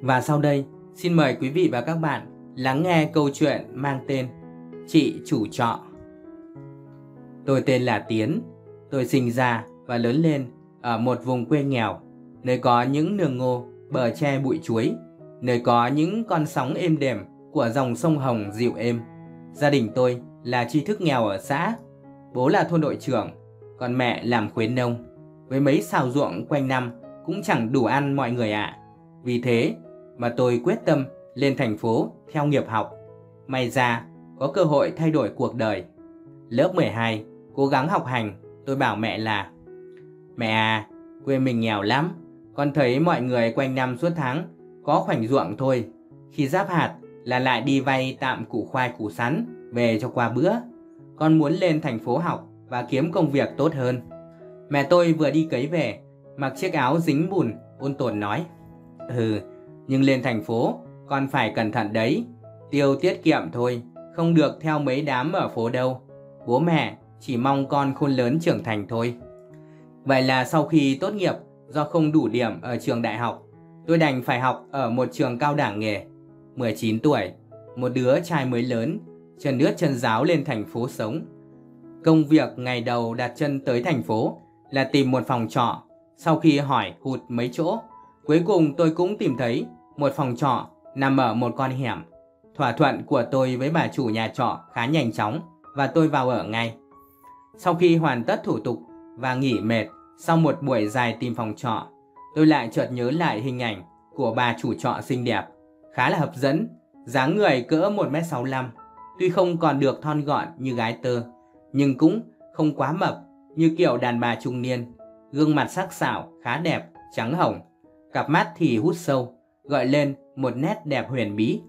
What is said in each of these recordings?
Và sau đây, xin mời quý vị và các bạn lắng nghe câu chuyện mang tên Chị chủ trọ. Tôi tên là Tiến, tôi sinh ra và lớn lên ở một vùng quê nghèo, nơi có những nương ngô, bờ tre bụi chuối, nơi có những con sóng êm đềm của dòng sông Hồng dịu êm. Gia đình tôi là tri thức nghèo ở xã, bố là thôn đội trưởng, còn mẹ làm khuyến nông. Với mấy xào ruộng quanh năm cũng chẳng đủ ăn mọi người ạ. À. Vì thế, mà tôi quyết tâm lên thành phố theo nghiệp học. May ra có cơ hội thay đổi cuộc đời. Lớp 12, cố gắng học hành, tôi bảo mẹ là Mẹ à, quê mình nghèo lắm, con thấy mọi người quanh năm suốt tháng có khoảnh ruộng thôi. Khi giáp hạt là lại đi vay tạm củ khoai củ sắn về cho qua bữa. Con muốn lên thành phố học và kiếm công việc tốt hơn. Mẹ tôi vừa đi cấy về, mặc chiếc áo dính bùn, ôn tồn nói. Ừ, nhưng lên thành phố còn phải cẩn thận đấy. Tiêu tiết kiệm thôi, không được theo mấy đám ở phố đâu. Bố mẹ chỉ mong con khôn lớn trưởng thành thôi. Vậy là sau khi tốt nghiệp do không đủ điểm ở trường đại học, tôi đành phải học ở một trường cao đẳng nghề. 19 tuổi, một đứa trai mới lớn, chân nước chân giáo lên thành phố sống. Công việc ngày đầu đặt chân tới thành phố là tìm một phòng trọ. Sau khi hỏi hụt mấy chỗ, cuối cùng tôi cũng tìm thấy một phòng trọ nằm ở một con hẻm. Thỏa thuận của tôi với bà chủ nhà trọ khá nhanh chóng và tôi vào ở ngay. Sau khi hoàn tất thủ tục và nghỉ mệt sau một buổi dài tìm phòng trọ, tôi lại chợt nhớ lại hình ảnh của bà chủ trọ xinh đẹp, khá là hấp dẫn, dáng người cỡ 1m65, tuy không còn được thon gọn như gái tơ, nhưng cũng không quá mập như kiểu đàn bà trung niên, gương mặt sắc sảo khá đẹp, trắng hồng, cặp mắt thì hút sâu, gọi lên một nét đẹp huyền bí,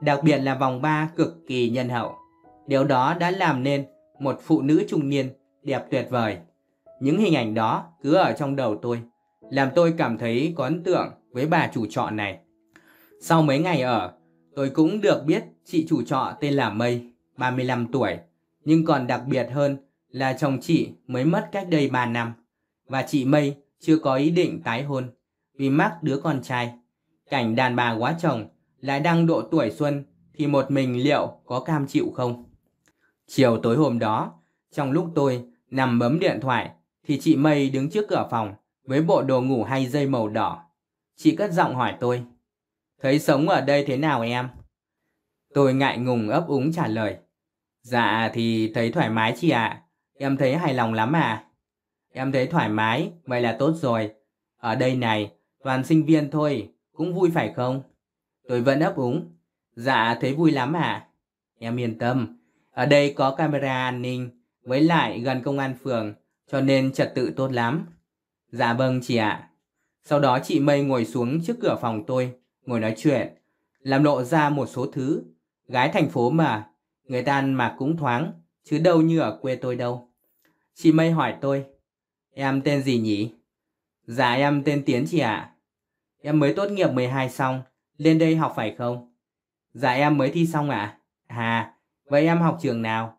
đặc biệt là vòng ba cực kỳ nhân hậu. Điều đó đã làm nên một phụ nữ trung niên đẹp tuyệt vời. Những hình ảnh đó cứ ở trong đầu tôi, làm tôi cảm thấy có ấn tượng với bà chủ trọ này. Sau mấy ngày ở, tôi cũng được biết chị chủ trọ tên là Mây, 35 tuổi, nhưng còn đặc biệt hơn là chồng chị mới mất cách đây 3 năm và chị Mây chưa có ý định tái hôn vì mắc đứa con trai Cảnh đàn bà quá chồng, lại đang độ tuổi xuân, thì một mình liệu có cam chịu không? Chiều tối hôm đó, trong lúc tôi nằm bấm điện thoại, thì chị Mây đứng trước cửa phòng với bộ đồ ngủ hay dây màu đỏ. Chị cất giọng hỏi tôi, thấy sống ở đây thế nào em? Tôi ngại ngùng ấp úng trả lời, dạ thì thấy thoải mái chị ạ, à. em thấy hài lòng lắm à. Em thấy thoải mái, vậy là tốt rồi. Ở đây này, toàn sinh viên thôi, cũng vui phải không? Tôi vẫn ấp úng. Dạ, thấy vui lắm à? Em yên tâm. Ở đây có camera an ninh, với lại gần công an phường, cho nên trật tự tốt lắm. Dạ vâng chị ạ. À. Sau đó chị Mây ngồi xuống trước cửa phòng tôi, ngồi nói chuyện, làm lộ ra một số thứ. Gái thành phố mà, người ta ăn mặc cũng thoáng, chứ đâu như ở quê tôi đâu. Chị Mây hỏi tôi, em tên gì nhỉ? Dạ em tên Tiến chị ạ. À. Em mới tốt nghiệp 12 xong, lên đây học phải không? Dạ em mới thi xong ạ. À? Hà vậy em học trường nào?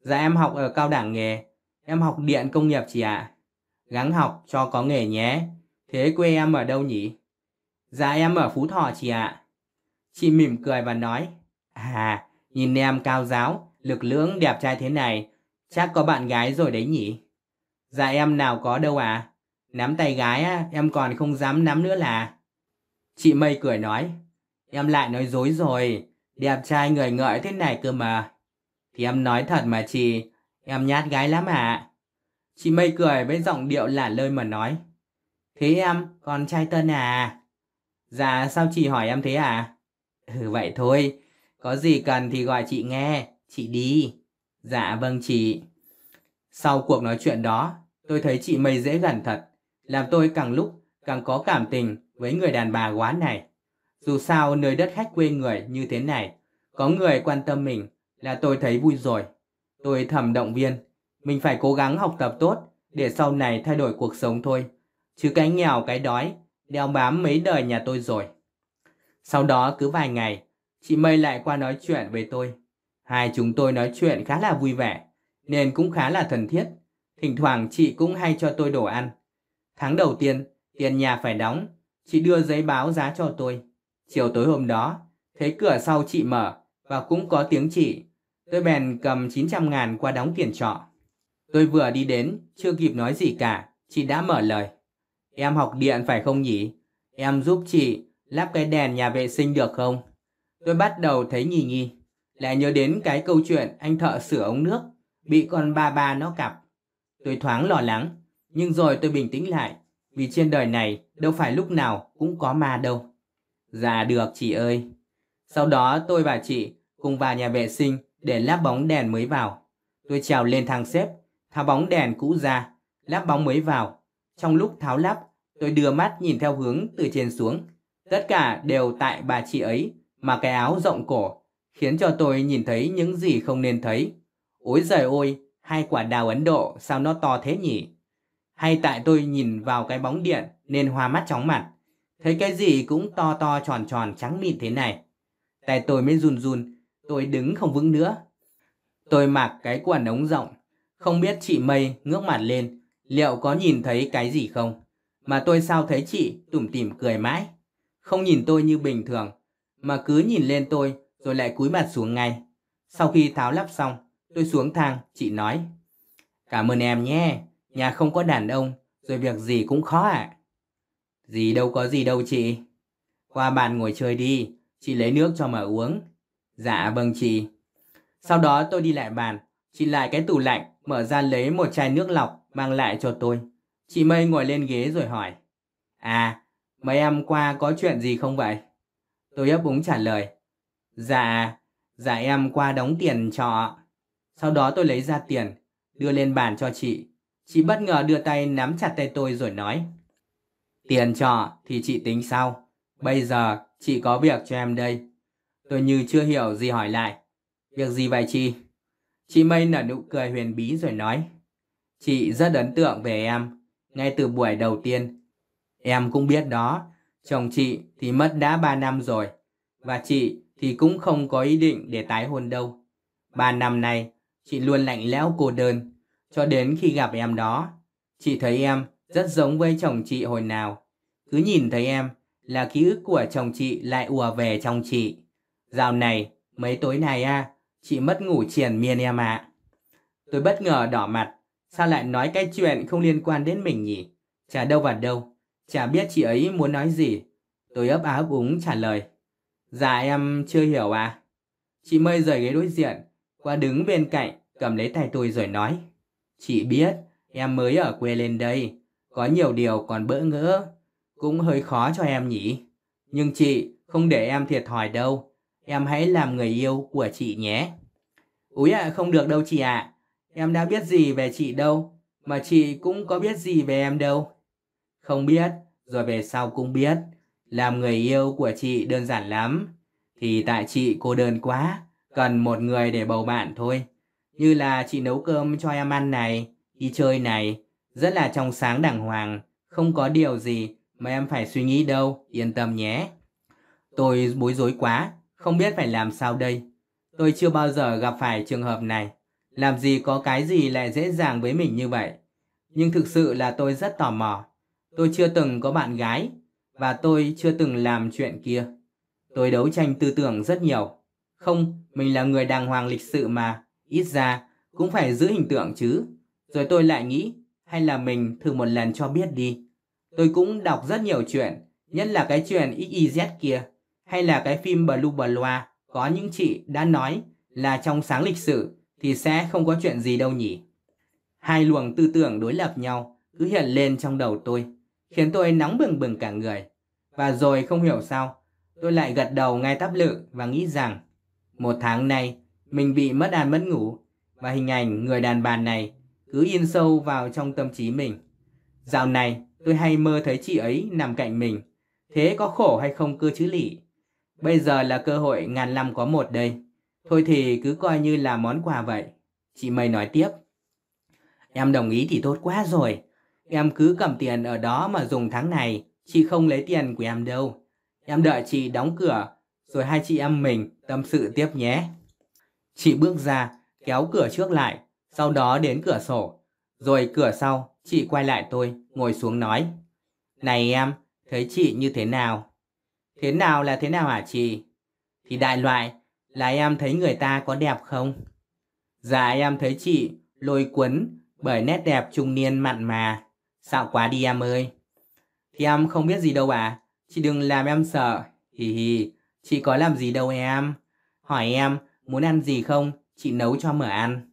Dạ em học ở cao đẳng nghề, em học điện công nghiệp chị ạ. À? Gắng học cho có nghề nhé. Thế quê em ở đâu nhỉ? Dạ em ở Phú Thọ chị ạ. À. Chị mỉm cười và nói, Hà nhìn em cao giáo, lực lưỡng đẹp trai thế này, chắc có bạn gái rồi đấy nhỉ? Dạ em nào có đâu ạ. À? Nắm tay gái á, em còn không dám nắm nữa là. Chị Mây cười nói, em lại nói dối rồi, đẹp trai người ngợi thế này cơ mà. Thì em nói thật mà chị, em nhát gái lắm ạ. Chị Mây cười với giọng điệu lả lơi mà nói, thế em còn trai tân à? Dạ sao chị hỏi em thế à? Ừ vậy thôi, có gì cần thì gọi chị nghe, chị đi. Dạ vâng chị. Sau cuộc nói chuyện đó, tôi thấy chị Mây dễ gần thật, làm tôi càng lúc càng có cảm tình với người đàn bà quán này. Dù sao nơi đất khách quê người như thế này, có người quan tâm mình là tôi thấy vui rồi. Tôi thầm động viên, mình phải cố gắng học tập tốt để sau này thay đổi cuộc sống thôi. Chứ cái nghèo cái đói, đeo bám mấy đời nhà tôi rồi. Sau đó cứ vài ngày, chị Mây lại qua nói chuyện với tôi. Hai chúng tôi nói chuyện khá là vui vẻ, nên cũng khá là thân thiết. Thỉnh thoảng chị cũng hay cho tôi đồ ăn. Tháng đầu tiên, tiền nhà phải đóng, Chị đưa giấy báo giá cho tôi. Chiều tối hôm đó, thấy cửa sau chị mở và cũng có tiếng chị. Tôi bèn cầm 900 ngàn qua đóng tiền trọ. Tôi vừa đi đến, chưa kịp nói gì cả, chị đã mở lời. Em học điện phải không nhỉ? Em giúp chị lắp cái đèn nhà vệ sinh được không? Tôi bắt đầu thấy nghi nghi. Lại nhớ đến cái câu chuyện anh thợ sửa ống nước, bị con ba ba nó cặp. Tôi thoáng lo lắng, nhưng rồi tôi bình tĩnh lại vì trên đời này đâu phải lúc nào cũng có ma đâu. Dạ được chị ơi. Sau đó tôi và chị cùng vào nhà vệ sinh để lắp bóng đèn mới vào. Tôi trèo lên thang xếp, tháo bóng đèn cũ ra, lắp bóng mới vào. Trong lúc tháo lắp, tôi đưa mắt nhìn theo hướng từ trên xuống. Tất cả đều tại bà chị ấy mà cái áo rộng cổ khiến cho tôi nhìn thấy những gì không nên thấy. Ôi giời ôi, hai quả đào Ấn Độ sao nó to thế nhỉ? hay tại tôi nhìn vào cái bóng điện nên hoa mắt chóng mặt. Thấy cái gì cũng to to tròn tròn trắng mịn thế này. Tay tôi mới run run, tôi đứng không vững nữa. Tôi mặc cái quần ống rộng, không biết chị Mây ngước mặt lên, liệu có nhìn thấy cái gì không? Mà tôi sao thấy chị tủm tỉm cười mãi, không nhìn tôi như bình thường, mà cứ nhìn lên tôi rồi lại cúi mặt xuống ngay. Sau khi tháo lắp xong, tôi xuống thang, chị nói. Cảm ơn em nhé, Nhà không có đàn ông, rồi việc gì cũng khó ạ. À. Gì đâu có gì đâu chị. Qua bàn ngồi chơi đi, chị lấy nước cho mà uống. Dạ vâng chị. Sau đó tôi đi lại bàn, chị lại cái tủ lạnh, mở ra lấy một chai nước lọc mang lại cho tôi. Chị Mây ngồi lên ghế rồi hỏi. À, mấy em qua có chuyện gì không vậy? Tôi ấp úng trả lời. Dạ, dạ em qua đóng tiền cho Sau đó tôi lấy ra tiền, đưa lên bàn cho chị. Chị bất ngờ đưa tay nắm chặt tay tôi rồi nói. Tiền trọ thì chị tính sau. Bây giờ chị có việc cho em đây. Tôi như chưa hiểu gì hỏi lại. Việc gì vậy chị? Chị Mây nở nụ cười huyền bí rồi nói. Chị rất ấn tượng về em. Ngay từ buổi đầu tiên, em cũng biết đó. Chồng chị thì mất đã 3 năm rồi. Và chị thì cũng không có ý định để tái hôn đâu. 3 năm nay, chị luôn lạnh lẽo cô đơn cho đến khi gặp em đó, chị thấy em rất giống với chồng chị hồi nào. Cứ nhìn thấy em là ký ức của chồng chị lại ùa về trong chị. Dạo này, mấy tối này à, chị mất ngủ triền miên em ạ. À. Tôi bất ngờ đỏ mặt, sao lại nói cái chuyện không liên quan đến mình nhỉ? Chả đâu vào đâu, chả biết chị ấy muốn nói gì. Tôi ấp á ấp úng trả lời. Dạ em chưa hiểu à? Chị mây rời ghế đối diện, qua đứng bên cạnh, cầm lấy tay tôi rồi nói. Chị biết, em mới ở quê lên đây, có nhiều điều còn bỡ ngỡ, cũng hơi khó cho em nhỉ. Nhưng chị không để em thiệt thòi đâu, em hãy làm người yêu của chị nhé. Úi ạ, à, không được đâu chị ạ, à. em đã biết gì về chị đâu, mà chị cũng có biết gì về em đâu. Không biết, rồi về sau cũng biết, làm người yêu của chị đơn giản lắm. Thì tại chị cô đơn quá, cần một người để bầu bạn thôi. Như là chị nấu cơm cho em ăn này, đi chơi này, rất là trong sáng đàng hoàng, không có điều gì mà em phải suy nghĩ đâu, yên tâm nhé. Tôi bối rối quá, không biết phải làm sao đây. Tôi chưa bao giờ gặp phải trường hợp này. Làm gì có cái gì lại dễ dàng với mình như vậy. Nhưng thực sự là tôi rất tò mò. Tôi chưa từng có bạn gái, và tôi chưa từng làm chuyện kia. Tôi đấu tranh tư tưởng rất nhiều. Không, mình là người đàng hoàng lịch sự mà, Ít ra, cũng phải giữ hình tượng chứ. Rồi tôi lại nghĩ, hay là mình thử một lần cho biết đi. Tôi cũng đọc rất nhiều chuyện, nhất là cái chuyện XYZ kia, hay là cái phim Blue Blois có những chị đã nói là trong sáng lịch sử thì sẽ không có chuyện gì đâu nhỉ. Hai luồng tư tưởng đối lập nhau cứ hiện lên trong đầu tôi, khiến tôi nóng bừng bừng cả người. Và rồi không hiểu sao, tôi lại gật đầu ngay tắp lự và nghĩ rằng một tháng nay mình bị mất ăn mất ngủ và hình ảnh người đàn bà này cứ in sâu vào trong tâm trí mình. Dạo này tôi hay mơ thấy chị ấy nằm cạnh mình. Thế có khổ hay không cơ chứ lỉ? Bây giờ là cơ hội ngàn năm có một đây. Thôi thì cứ coi như là món quà vậy. Chị Mây nói tiếp. Em đồng ý thì tốt quá rồi. Em cứ cầm tiền ở đó mà dùng tháng này. Chị không lấy tiền của em đâu. Em đợi chị đóng cửa, rồi hai chị em mình tâm sự tiếp nhé. Chị bước ra, kéo cửa trước lại, sau đó đến cửa sổ. Rồi cửa sau, chị quay lại tôi, ngồi xuống nói. Này em, thấy chị như thế nào? Thế nào là thế nào hả chị? Thì đại loại là em thấy người ta có đẹp không? Dạ em thấy chị lôi cuốn bởi nét đẹp trung niên mặn mà. Xạo quá đi em ơi. Thì em không biết gì đâu à. Chị đừng làm em sợ. Hì hì, chị có làm gì đâu em. Hỏi em Muốn ăn gì không? Chị nấu cho mở ăn.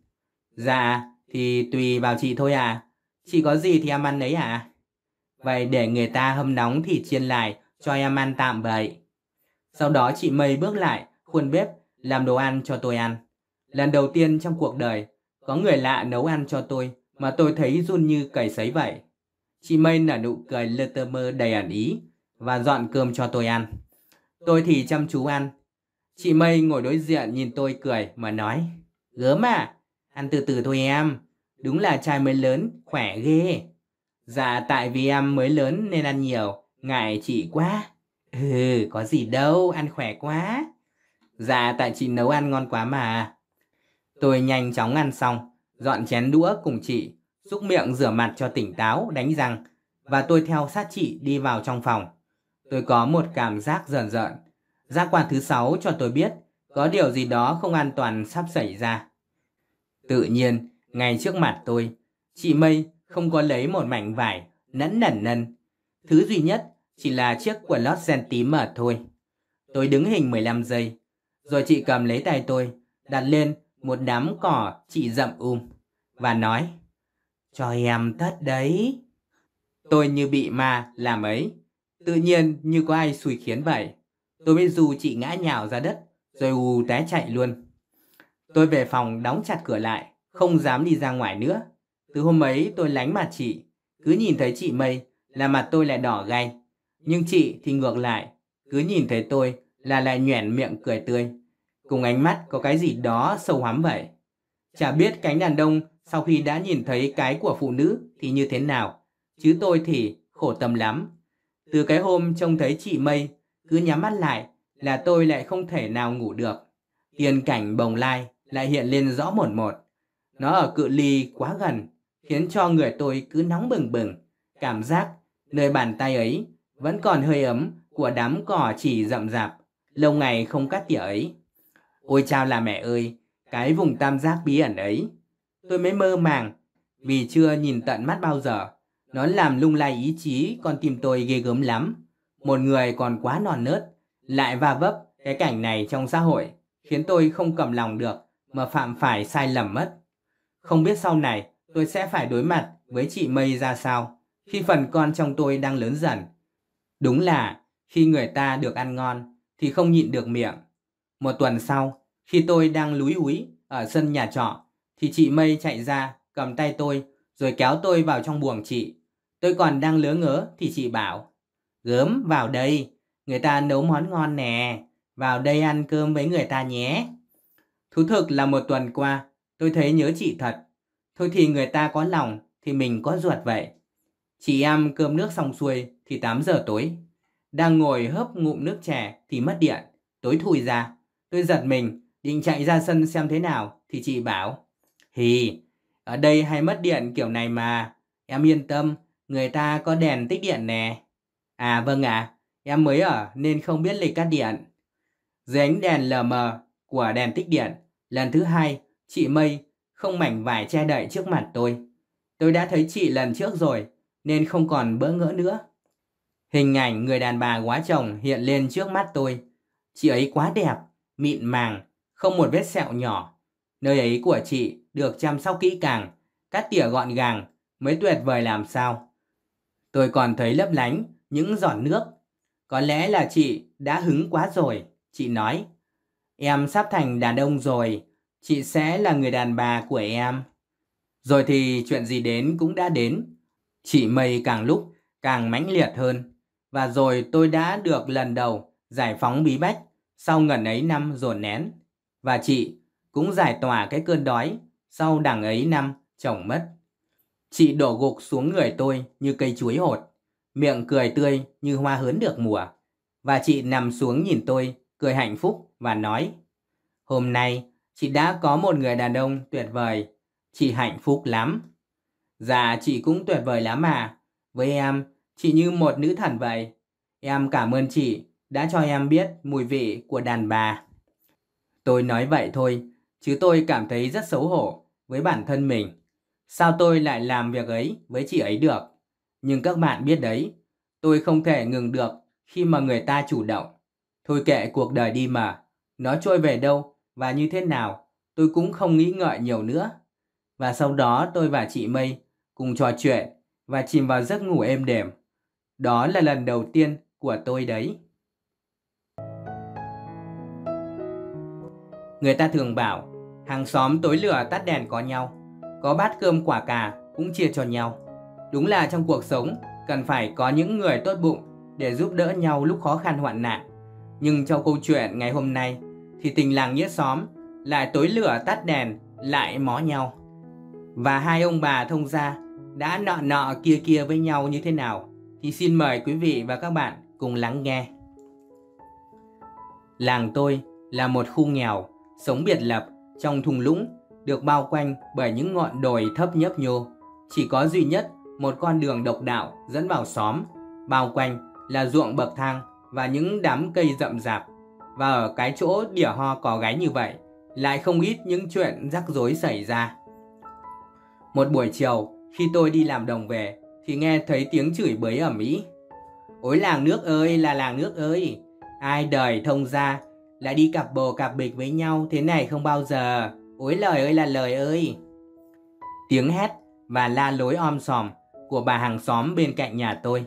Dạ, thì tùy vào chị thôi à. Chị có gì thì em ăn đấy à? Vậy để người ta hâm nóng thì chiên lại, cho em ăn tạm vậy. Sau đó chị Mây bước lại, khuôn bếp, làm đồ ăn cho tôi ăn. Lần đầu tiên trong cuộc đời, có người lạ nấu ăn cho tôi, mà tôi thấy run như cầy sấy vậy. Chị Mây nở nụ cười lơ tơ mơ đầy ẩn ý và dọn cơm cho tôi ăn. Tôi thì chăm chú ăn, Chị Mây ngồi đối diện nhìn tôi cười mà nói. Gớm à, ăn từ từ thôi em. Đúng là trai mới lớn, khỏe ghê. Dạ tại vì em mới lớn nên ăn nhiều, ngại chị quá. Ừ, có gì đâu, ăn khỏe quá. Dạ tại chị nấu ăn ngon quá mà. Tôi nhanh chóng ăn xong, dọn chén đũa cùng chị, xúc miệng rửa mặt cho tỉnh táo, đánh răng. Và tôi theo sát chị đi vào trong phòng. Tôi có một cảm giác rờn rợn. Giác quan thứ sáu cho tôi biết có điều gì đó không an toàn sắp xảy ra. Tự nhiên, ngay trước mặt tôi, chị Mây không có lấy một mảnh vải, nẫn nẩn nân. Thứ duy nhất chỉ là chiếc quần lót ren tím mà thôi. Tôi đứng hình 15 giây, rồi chị cầm lấy tay tôi, đặt lên một đám cỏ chị rậm um, và nói, cho em tất đấy. Tôi như bị ma làm ấy, tự nhiên như có ai xùi khiến vậy. Tôi mới dù chị ngã nhào ra đất, rồi ù té chạy luôn. Tôi về phòng đóng chặt cửa lại, không dám đi ra ngoài nữa. Từ hôm ấy tôi lánh mặt chị, cứ nhìn thấy chị mây là mặt tôi lại đỏ gay. Nhưng chị thì ngược lại, cứ nhìn thấy tôi là lại nhoẻn miệng cười tươi. Cùng ánh mắt có cái gì đó sâu hắm vậy. Chả biết cánh đàn đông sau khi đã nhìn thấy cái của phụ nữ thì như thế nào. Chứ tôi thì khổ tâm lắm. Từ cái hôm trông thấy chị Mây cứ nhắm mắt lại là tôi lại không thể nào ngủ được. Tiền cảnh bồng lai lại hiện lên rõ một một. Nó ở cự ly quá gần, khiến cho người tôi cứ nóng bừng bừng. Cảm giác nơi bàn tay ấy vẫn còn hơi ấm của đám cỏ chỉ rậm rạp, lâu ngày không cắt tỉa ấy. Ôi chao là mẹ ơi, cái vùng tam giác bí ẩn ấy. Tôi mới mơ màng, vì chưa nhìn tận mắt bao giờ. Nó làm lung lay ý chí con tim tôi ghê gớm lắm một người còn quá non nớt, lại va vấp cái cảnh này trong xã hội, khiến tôi không cầm lòng được mà phạm phải sai lầm mất. Không biết sau này tôi sẽ phải đối mặt với chị Mây ra sao khi phần con trong tôi đang lớn dần. Đúng là khi người ta được ăn ngon thì không nhịn được miệng. Một tuần sau, khi tôi đang lúi húi ở sân nhà trọ, thì chị Mây chạy ra cầm tay tôi rồi kéo tôi vào trong buồng chị. Tôi còn đang lớ ngớ thì chị bảo Gớm, vào đây, người ta nấu món ngon nè, vào đây ăn cơm với người ta nhé. Thú thực là một tuần qua, tôi thấy nhớ chị thật. Thôi thì người ta có lòng, thì mình có ruột vậy. Chị em cơm nước xong xuôi thì 8 giờ tối. Đang ngồi hớp ngụm nước chè thì mất điện, tối thùi ra. Tôi giật mình, định chạy ra sân xem thế nào thì chị bảo. Hì, ở đây hay mất điện kiểu này mà, em yên tâm, người ta có đèn tích điện nè. À vâng ạ, à, em mới ở nên không biết lịch cắt điện. Dưới ánh đèn lờ mờ của đèn tích điện, lần thứ hai, chị Mây không mảnh vải che đậy trước mặt tôi. Tôi đã thấy chị lần trước rồi, nên không còn bỡ ngỡ nữa. Hình ảnh người đàn bà quá chồng hiện lên trước mắt tôi. Chị ấy quá đẹp, mịn màng, không một vết sẹo nhỏ. Nơi ấy của chị được chăm sóc kỹ càng, cắt tỉa gọn gàng, mới tuyệt vời làm sao. Tôi còn thấy lấp lánh những giọt nước. Có lẽ là chị đã hứng quá rồi, chị nói. Em sắp thành đàn ông rồi, chị sẽ là người đàn bà của em. Rồi thì chuyện gì đến cũng đã đến. Chị mây càng lúc càng mãnh liệt hơn. Và rồi tôi đã được lần đầu giải phóng bí bách sau ngần ấy năm dồn nén. Và chị cũng giải tỏa cái cơn đói sau đằng ấy năm chồng mất. Chị đổ gục xuống người tôi như cây chuối hột miệng cười tươi như hoa hớn được mùa. Và chị nằm xuống nhìn tôi, cười hạnh phúc và nói Hôm nay, chị đã có một người đàn ông tuyệt vời. Chị hạnh phúc lắm. Dạ, chị cũng tuyệt vời lắm mà Với em, chị như một nữ thần vậy. Em cảm ơn chị đã cho em biết mùi vị của đàn bà. Tôi nói vậy thôi, chứ tôi cảm thấy rất xấu hổ với bản thân mình. Sao tôi lại làm việc ấy với chị ấy được? Nhưng các bạn biết đấy, tôi không thể ngừng được khi mà người ta chủ động. Thôi kệ cuộc đời đi mà, nó trôi về đâu và như thế nào, tôi cũng không nghĩ ngợi nhiều nữa. Và sau đó tôi và chị Mây cùng trò chuyện và chìm vào giấc ngủ êm đềm. Đó là lần đầu tiên của tôi đấy. Người ta thường bảo, hàng xóm tối lửa tắt đèn có nhau, có bát cơm quả cà cũng chia cho nhau. Đúng là trong cuộc sống, cần phải có những người tốt bụng để giúp đỡ nhau lúc khó khăn hoạn nạn. Nhưng trong câu chuyện ngày hôm nay, thì tình làng nghĩa xóm lại tối lửa tắt đèn, lại mó nhau. Và hai ông bà thông gia đã nợ nợ kia kia với nhau như thế nào thì xin mời quý vị và các bạn cùng lắng nghe. Làng tôi là một khu nghèo, sống biệt lập trong thung lũng, được bao quanh bởi những ngọn đồi thấp nhấp nhô. Chỉ có duy nhất một con đường độc đạo dẫn vào xóm, bao quanh là ruộng bậc thang và những đám cây rậm rạp. Và ở cái chỗ đỉa ho cò gáy như vậy, lại không ít những chuyện rắc rối xảy ra. Một buổi chiều, khi tôi đi làm đồng về, thì nghe thấy tiếng chửi bới ở Mỹ. Ôi làng nước ơi là làng nước ơi, ai đời thông ra, lại đi cặp bồ cặp bịch với nhau thế này không bao giờ. Ôi lời ơi là lời ơi. Tiếng hét và la lối om sòm của bà hàng xóm bên cạnh nhà tôi.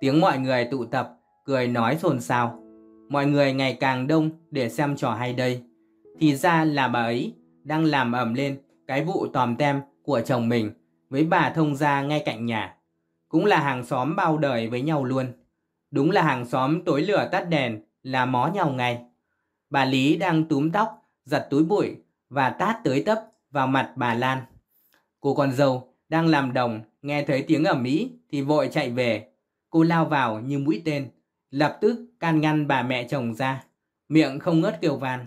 Tiếng mọi người tụ tập, cười nói xôn xao. Mọi người ngày càng đông để xem trò hay đây. Thì ra là bà ấy đang làm ẩm lên cái vụ tòm tem của chồng mình với bà thông gia ngay cạnh nhà. Cũng là hàng xóm bao đời với nhau luôn. Đúng là hàng xóm tối lửa tắt đèn là mó nhau ngay. Bà Lý đang túm tóc, giật túi bụi và tát tới tấp vào mặt bà Lan. Cô con dâu đang làm đồng, nghe thấy tiếng ở Mỹ thì vội chạy về. Cô lao vào như mũi tên, lập tức can ngăn bà mẹ chồng ra, miệng không ngớt kêu van.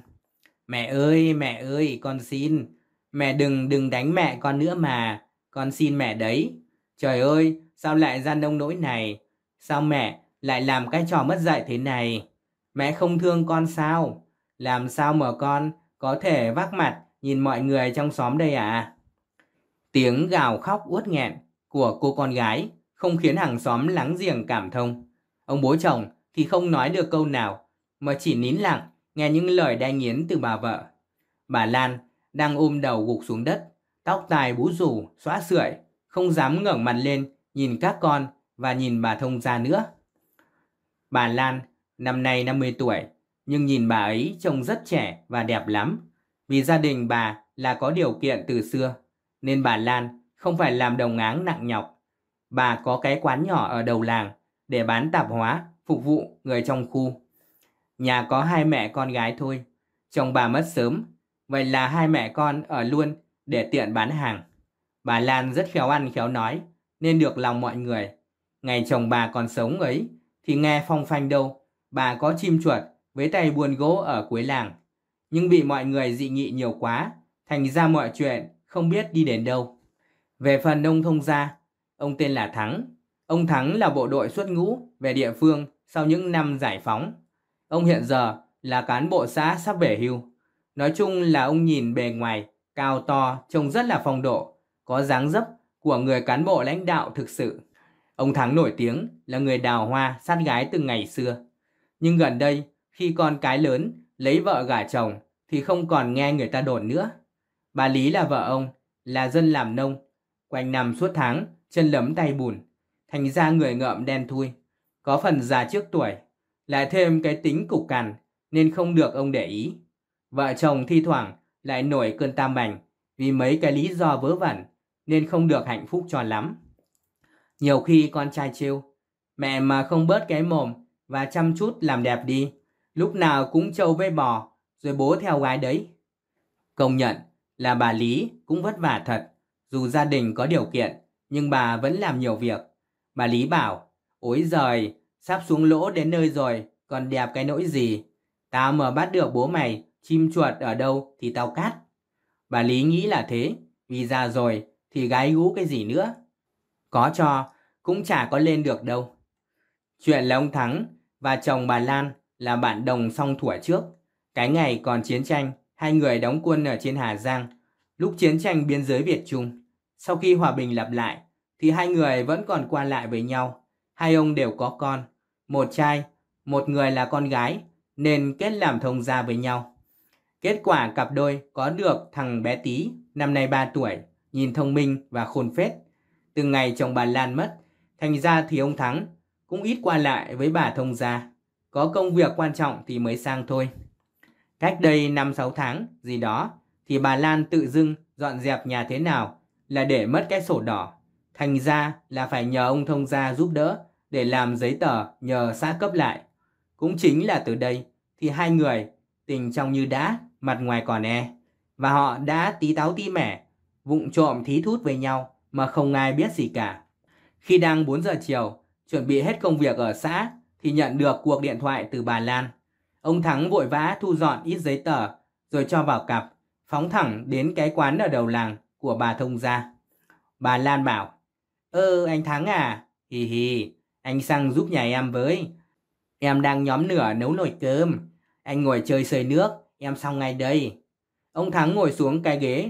Mẹ ơi, mẹ ơi, con xin, mẹ đừng, đừng đánh mẹ con nữa mà, con xin mẹ đấy. Trời ơi, sao lại ra nông nỗi này, sao mẹ lại làm cái trò mất dạy thế này? Mẹ không thương con sao? Làm sao mà con có thể vác mặt nhìn mọi người trong xóm đây ạ? À? Tiếng gào khóc uất nghẹn của cô con gái không khiến hàng xóm láng giềng cảm thông. Ông bố chồng thì không nói được câu nào, mà chỉ nín lặng nghe những lời đai nghiến từ bà vợ. Bà Lan đang ôm đầu gục xuống đất, tóc tai bú rủ, xóa sưởi, không dám ngẩng mặt lên nhìn các con và nhìn bà thông gia nữa. Bà Lan năm nay 50 tuổi, nhưng nhìn bà ấy trông rất trẻ và đẹp lắm, vì gia đình bà là có điều kiện từ xưa nên bà Lan không phải làm đồng áng nặng nhọc. Bà có cái quán nhỏ ở đầu làng để bán tạp hóa, phục vụ người trong khu. Nhà có hai mẹ con gái thôi, chồng bà mất sớm, vậy là hai mẹ con ở luôn để tiện bán hàng. Bà Lan rất khéo ăn khéo nói, nên được lòng mọi người. Ngày chồng bà còn sống ấy, thì nghe phong phanh đâu, bà có chim chuột với tay buôn gỗ ở cuối làng. Nhưng bị mọi người dị nghị nhiều quá, thành ra mọi chuyện không biết đi đến đâu. Về phần ông thông gia, ông tên là Thắng. Ông Thắng là bộ đội xuất ngũ về địa phương sau những năm giải phóng. Ông hiện giờ là cán bộ xã sắp về hưu. Nói chung là ông nhìn bề ngoài, cao to, trông rất là phong độ, có dáng dấp của người cán bộ lãnh đạo thực sự. Ông Thắng nổi tiếng là người đào hoa sát gái từ ngày xưa. Nhưng gần đây, khi con cái lớn lấy vợ gả chồng thì không còn nghe người ta đồn nữa. Bà Lý là vợ ông, là dân làm nông, quanh năm suốt tháng, chân lấm tay bùn, thành ra người ngợm đen thui, có phần già trước tuổi, lại thêm cái tính cục cằn nên không được ông để ý. Vợ chồng thi thoảng lại nổi cơn tam bành vì mấy cái lý do vớ vẩn nên không được hạnh phúc cho lắm. Nhiều khi con trai trêu, mẹ mà không bớt cái mồm và chăm chút làm đẹp đi, lúc nào cũng trâu với bò rồi bố theo gái đấy. Công nhận, là bà Lý cũng vất vả thật, dù gia đình có điều kiện, nhưng bà vẫn làm nhiều việc. Bà Lý bảo, ối giời, sắp xuống lỗ đến nơi rồi, còn đẹp cái nỗi gì. Tao mà bắt được bố mày, chim chuột ở đâu thì tao cắt. Bà Lý nghĩ là thế, vì già rồi thì gái gú cái gì nữa. Có cho, cũng chả có lên được đâu. Chuyện là ông Thắng và chồng bà Lan là bạn đồng song thủa trước. Cái ngày còn chiến tranh, Hai người đóng quân ở trên Hà Giang, lúc chiến tranh biên giới Việt Trung. Sau khi hòa bình lặp lại, thì hai người vẫn còn qua lại với nhau. Hai ông đều có con, một trai, một người là con gái, nên kết làm thông gia với nhau. Kết quả cặp đôi có được thằng bé tí, năm nay 3 tuổi, nhìn thông minh và khôn phết. Từ ngày chồng bà Lan mất, thành ra thì ông Thắng cũng ít qua lại với bà thông gia. Có công việc quan trọng thì mới sang thôi. Cách đây 5-6 tháng gì đó thì bà Lan tự dưng dọn dẹp nhà thế nào là để mất cái sổ đỏ. Thành ra là phải nhờ ông thông gia giúp đỡ để làm giấy tờ nhờ xã cấp lại. Cũng chính là từ đây thì hai người tình trong như đá mặt ngoài còn e. Và họ đã tí táo tí mẻ, vụng trộm thí thút với nhau mà không ai biết gì cả. Khi đang 4 giờ chiều, chuẩn bị hết công việc ở xã thì nhận được cuộc điện thoại từ bà Lan. Ông Thắng vội vã thu dọn ít giấy tờ, rồi cho vào cặp, phóng thẳng đến cái quán ở đầu làng của bà thông gia. Bà Lan bảo, Ơ anh Thắng à, hì hì, anh sang giúp nhà em với. Em đang nhóm nửa nấu nồi cơm, anh ngồi chơi sơi nước, em xong ngay đây. Ông Thắng ngồi xuống cái ghế,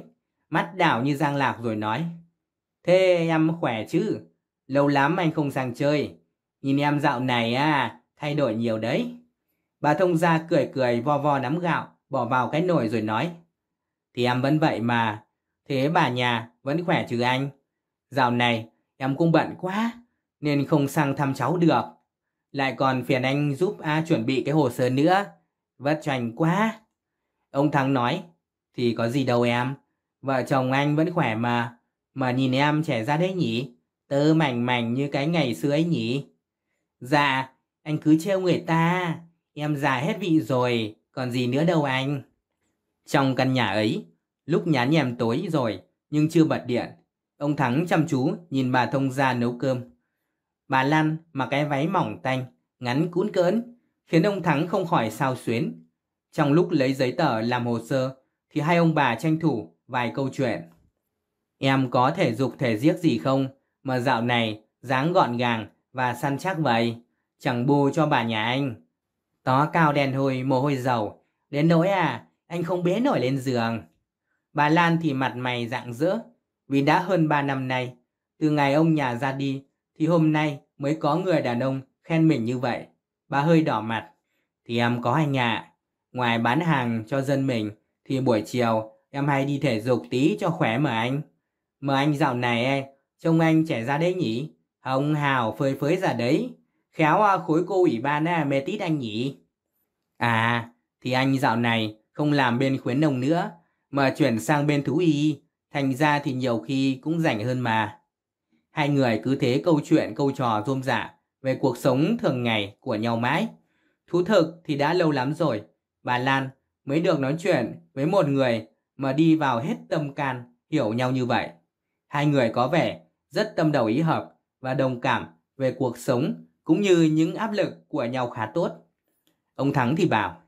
mắt đảo như giang lạc rồi nói. Thế em khỏe chứ? Lâu lắm anh không sang chơi. Nhìn em dạo này à, thay đổi nhiều đấy. Bà thông gia cười cười vo vo nắm gạo, bỏ vào cái nồi rồi nói. Thì em vẫn vậy mà, thế bà nhà vẫn khỏe chứ anh? Dạo này em cũng bận quá, nên không sang thăm cháu được. Lại còn phiền anh giúp A chuẩn bị cái hồ sơ nữa, vất cho anh quá. Ông Thắng nói, thì có gì đâu em, vợ chồng anh vẫn khỏe mà, mà nhìn em trẻ ra đấy nhỉ, tơ mảnh mảnh như cái ngày xưa ấy nhỉ. Dạ, anh cứ trêu người ta. Em già hết vị rồi, còn gì nữa đâu anh. Trong căn nhà ấy, lúc nhá nhem tối rồi nhưng chưa bật điện, ông Thắng chăm chú nhìn bà thông gia nấu cơm. Bà Lan mặc cái váy mỏng tanh, ngắn cún cỡn, khiến ông Thắng không khỏi sao xuyến. Trong lúc lấy giấy tờ làm hồ sơ, thì hai ông bà tranh thủ vài câu chuyện. Em có thể dục thể giếc gì không, mà dạo này dáng gọn gàng và săn chắc vậy, chẳng bù cho bà nhà anh. Tó cao đen hôi, mồ hôi dầu. Đến nỗi à, anh không bế nổi lên giường. Bà Lan thì mặt mày rạng rỡ, vì đã hơn ba năm nay, từ ngày ông nhà ra đi, thì hôm nay mới có người đàn ông khen mình như vậy. Bà hơi đỏ mặt. Thì em có anh ạ. À. Ngoài bán hàng cho dân mình, thì buổi chiều em hay đi thể dục tí cho khỏe mà anh. Mà anh dạo này, trông anh trẻ ra đấy nhỉ? Hồng hào phơi phới ra đấy. Khéo à, khối cô ủy ban à, mê tít anh nhỉ? À, thì anh dạo này không làm bên khuyến nông nữa, mà chuyển sang bên thú y, thành ra thì nhiều khi cũng rảnh hơn mà. Hai người cứ thế câu chuyện câu trò rôm rả về cuộc sống thường ngày của nhau mãi. Thú thực thì đã lâu lắm rồi, bà Lan mới được nói chuyện với một người mà đi vào hết tâm can, hiểu nhau như vậy. Hai người có vẻ rất tâm đầu ý hợp và đồng cảm về cuộc sống cũng như những áp lực của nhau khá tốt. Ông Thắng thì bảo,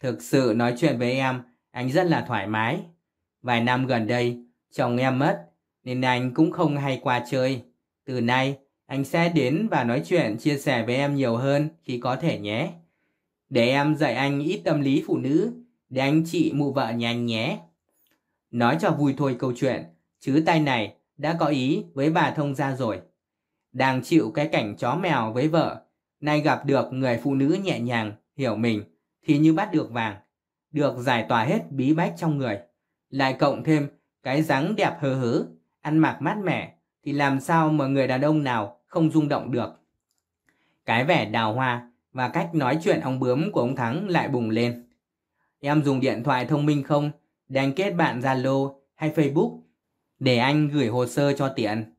thực sự nói chuyện với em, anh rất là thoải mái. Vài năm gần đây, chồng em mất, nên anh cũng không hay qua chơi. Từ nay, anh sẽ đến và nói chuyện chia sẻ với em nhiều hơn khi có thể nhé. Để em dạy anh ít tâm lý phụ nữ, để anh chị mụ vợ nhà anh nhé. Nói cho vui thôi câu chuyện, chứ tay này đã có ý với bà thông gia rồi đang chịu cái cảnh chó mèo với vợ, nay gặp được người phụ nữ nhẹ nhàng, hiểu mình, thì như bắt được vàng, được giải tỏa hết bí bách trong người. Lại cộng thêm cái dáng đẹp hờ hớ, ăn mặc mát mẻ, thì làm sao mà người đàn ông nào không rung động được. Cái vẻ đào hoa và cách nói chuyện ông bướm của ông Thắng lại bùng lên. Em dùng điện thoại thông minh không? Đánh kết bạn Zalo hay Facebook để anh gửi hồ sơ cho tiện.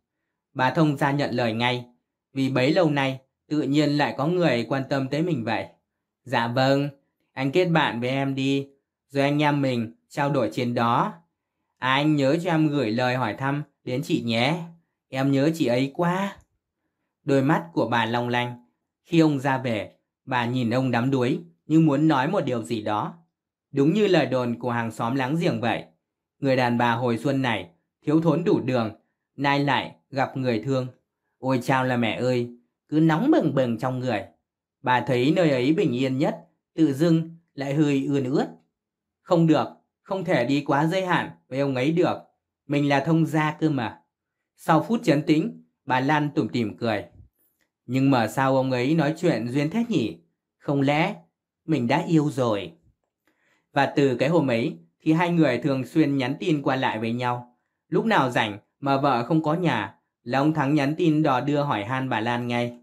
Bà thông gia nhận lời ngay, vì bấy lâu nay tự nhiên lại có người quan tâm tới mình vậy. Dạ vâng, anh kết bạn với em đi, rồi anh em mình trao đổi trên đó. À anh nhớ cho em gửi lời hỏi thăm đến chị nhé, em nhớ chị ấy quá. Đôi mắt của bà long lanh, khi ông ra về, bà nhìn ông đắm đuối như muốn nói một điều gì đó. Đúng như lời đồn của hàng xóm láng giềng vậy, người đàn bà hồi xuân này thiếu thốn đủ đường, nay lại gặp người thương. Ôi chao là mẹ ơi, cứ nóng bừng bừng trong người. Bà thấy nơi ấy bình yên nhất, tự dưng lại hơi ươn ướt. Không được, không thể đi quá giới hạn với ông ấy được. Mình là thông gia cơ mà. Sau phút chấn tĩnh, bà Lan tủm tỉm cười. Nhưng mà sao ông ấy nói chuyện duyên thế nhỉ? Không lẽ mình đã yêu rồi? Và từ cái hôm ấy thì hai người thường xuyên nhắn tin qua lại với nhau. Lúc nào rảnh mà vợ không có nhà là Thắng nhắn tin đò đưa hỏi han bà Lan ngay.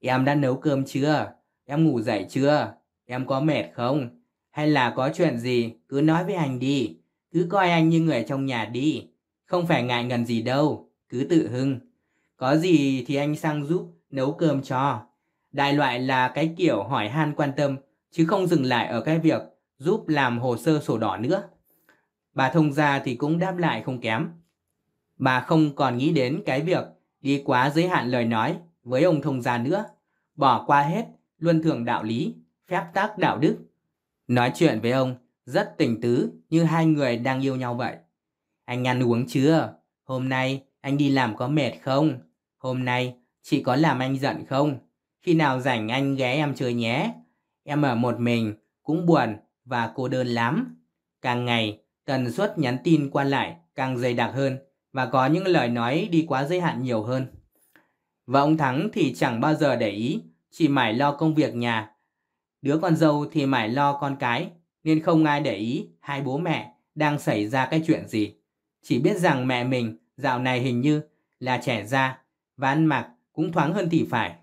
Em đã nấu cơm chưa? Em ngủ dậy chưa? Em có mệt không? Hay là có chuyện gì? Cứ nói với anh đi. Cứ coi anh như người trong nhà đi. Không phải ngại ngần gì đâu. Cứ tự hưng. Có gì thì anh sang giúp nấu cơm cho. Đại loại là cái kiểu hỏi han quan tâm, chứ không dừng lại ở cái việc giúp làm hồ sơ sổ đỏ nữa. Bà thông gia thì cũng đáp lại không kém. Bà không còn nghĩ đến cái việc đi quá giới hạn lời nói với ông thông gia nữa, bỏ qua hết luân thường đạo lý, phép tác đạo đức. Nói chuyện với ông rất tình tứ như hai người đang yêu nhau vậy. Anh ăn uống chưa? Hôm nay anh đi làm có mệt không? Hôm nay chị có làm anh giận không? Khi nào rảnh anh ghé em chơi nhé. Em ở một mình cũng buồn và cô đơn lắm. Càng ngày, tần suất nhắn tin qua lại càng dày đặc hơn và có những lời nói đi quá giới hạn nhiều hơn. Và ông Thắng thì chẳng bao giờ để ý, chỉ mải lo công việc nhà. Đứa con dâu thì mải lo con cái, nên không ai để ý hai bố mẹ đang xảy ra cái chuyện gì. Chỉ biết rằng mẹ mình dạo này hình như là trẻ ra và ăn mặc cũng thoáng hơn thì phải.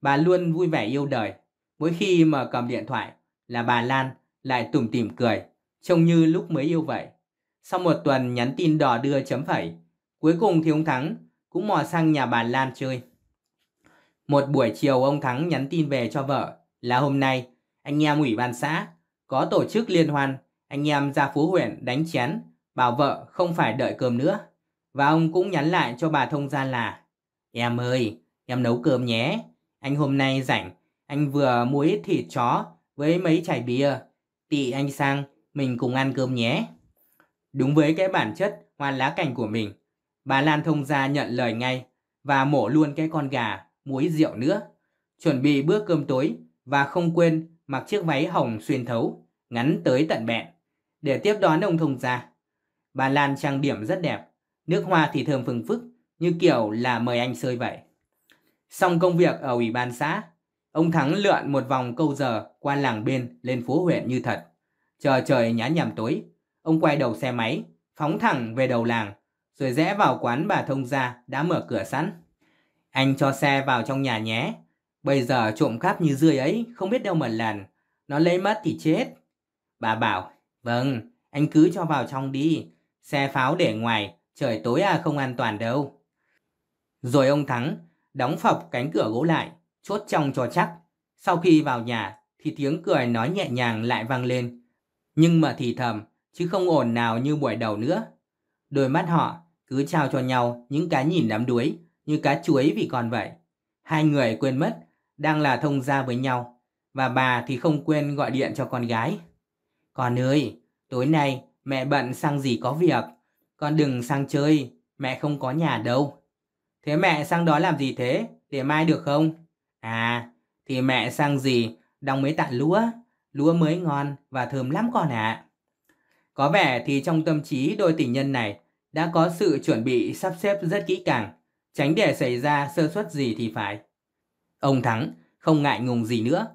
Bà luôn vui vẻ yêu đời. Mỗi khi mà cầm điện thoại là bà Lan lại tủm tỉm cười, trông như lúc mới yêu vậy. Sau một tuần nhắn tin đỏ đưa chấm phẩy, cuối cùng thì ông Thắng cũng mò sang nhà bà Lan chơi. Một buổi chiều ông Thắng nhắn tin về cho vợ là hôm nay anh em ủy ban xã có tổ chức liên hoan, anh em ra Phú huyện đánh chén, bảo vợ không phải đợi cơm nữa. Và ông cũng nhắn lại cho bà thông gia là Em ơi, em nấu cơm nhé. Anh hôm nay rảnh, anh vừa mua ít thịt chó với mấy chai bia. Tị anh sang, mình cùng ăn cơm nhé. Đúng với cái bản chất hoa lá cành của mình, bà Lan thông gia nhận lời ngay và mổ luôn cái con gà, muối rượu nữa. Chuẩn bị bữa cơm tối và không quên mặc chiếc váy hồng xuyên thấu, ngắn tới tận bẹn, để tiếp đón ông thông gia. Bà Lan trang điểm rất đẹp, nước hoa thì thơm phừng phức, như kiểu là mời anh sơi vậy. Xong công việc ở ủy ban xã, ông Thắng lượn một vòng câu giờ qua làng bên lên phố huyện như thật. Chờ trời nhá nhằm tối, Ông quay đầu xe máy, phóng thẳng về đầu làng, rồi rẽ vào quán bà thông gia đã mở cửa sẵn. Anh cho xe vào trong nhà nhé. Bây giờ trộm cắp như rươi ấy không biết đâu mà lần. Nó lấy mất thì chết. Bà bảo, vâng, anh cứ cho vào trong đi. Xe pháo để ngoài, trời tối à không an toàn đâu. Rồi ông Thắng đóng phập cánh cửa gỗ lại, chốt trong cho chắc. Sau khi vào nhà thì tiếng cười nói nhẹ nhàng lại vang lên. Nhưng mà thì thầm, chứ không ổn nào như buổi đầu nữa. Đôi mắt họ cứ trao cho nhau những cái nhìn đắm đuối như cá chuối vì còn vậy. Hai người quên mất đang là thông gia với nhau và bà thì không quên gọi điện cho con gái. Con ơi, tối nay mẹ bận sang gì có việc, con đừng sang chơi, mẹ không có nhà đâu. Thế mẹ sang đó làm gì thế, để mai được không? À, thì mẹ sang gì, đong mấy tạ lúa, lúa mới ngon và thơm lắm con ạ. À. Có vẻ thì trong tâm trí đôi tình nhân này đã có sự chuẩn bị sắp xếp rất kỹ càng, tránh để xảy ra sơ suất gì thì phải. Ông Thắng không ngại ngùng gì nữa,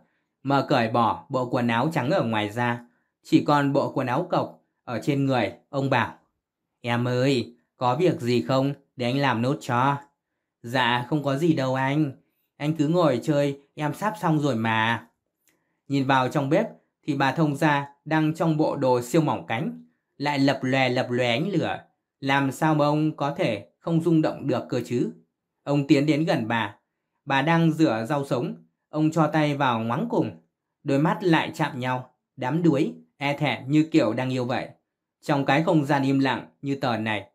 mà cởi bỏ bộ quần áo trắng ở ngoài ra, chỉ còn bộ quần áo cộc ở trên người, ông bảo. Em ơi, có việc gì không để anh làm nốt cho? Dạ không có gì đâu anh, anh cứ ngồi chơi, em sắp xong rồi mà. Nhìn vào trong bếp thì bà thông gia đang trong bộ đồ siêu mỏng cánh, lại lập lòe lập lòe ánh lửa. Làm sao mà ông có thể không rung động được cơ chứ? Ông tiến đến gần bà. Bà đang rửa rau sống, ông cho tay vào ngoắng cùng. Đôi mắt lại chạm nhau, đám đuối, e thẹn như kiểu đang yêu vậy. Trong cái không gian im lặng như tờ này,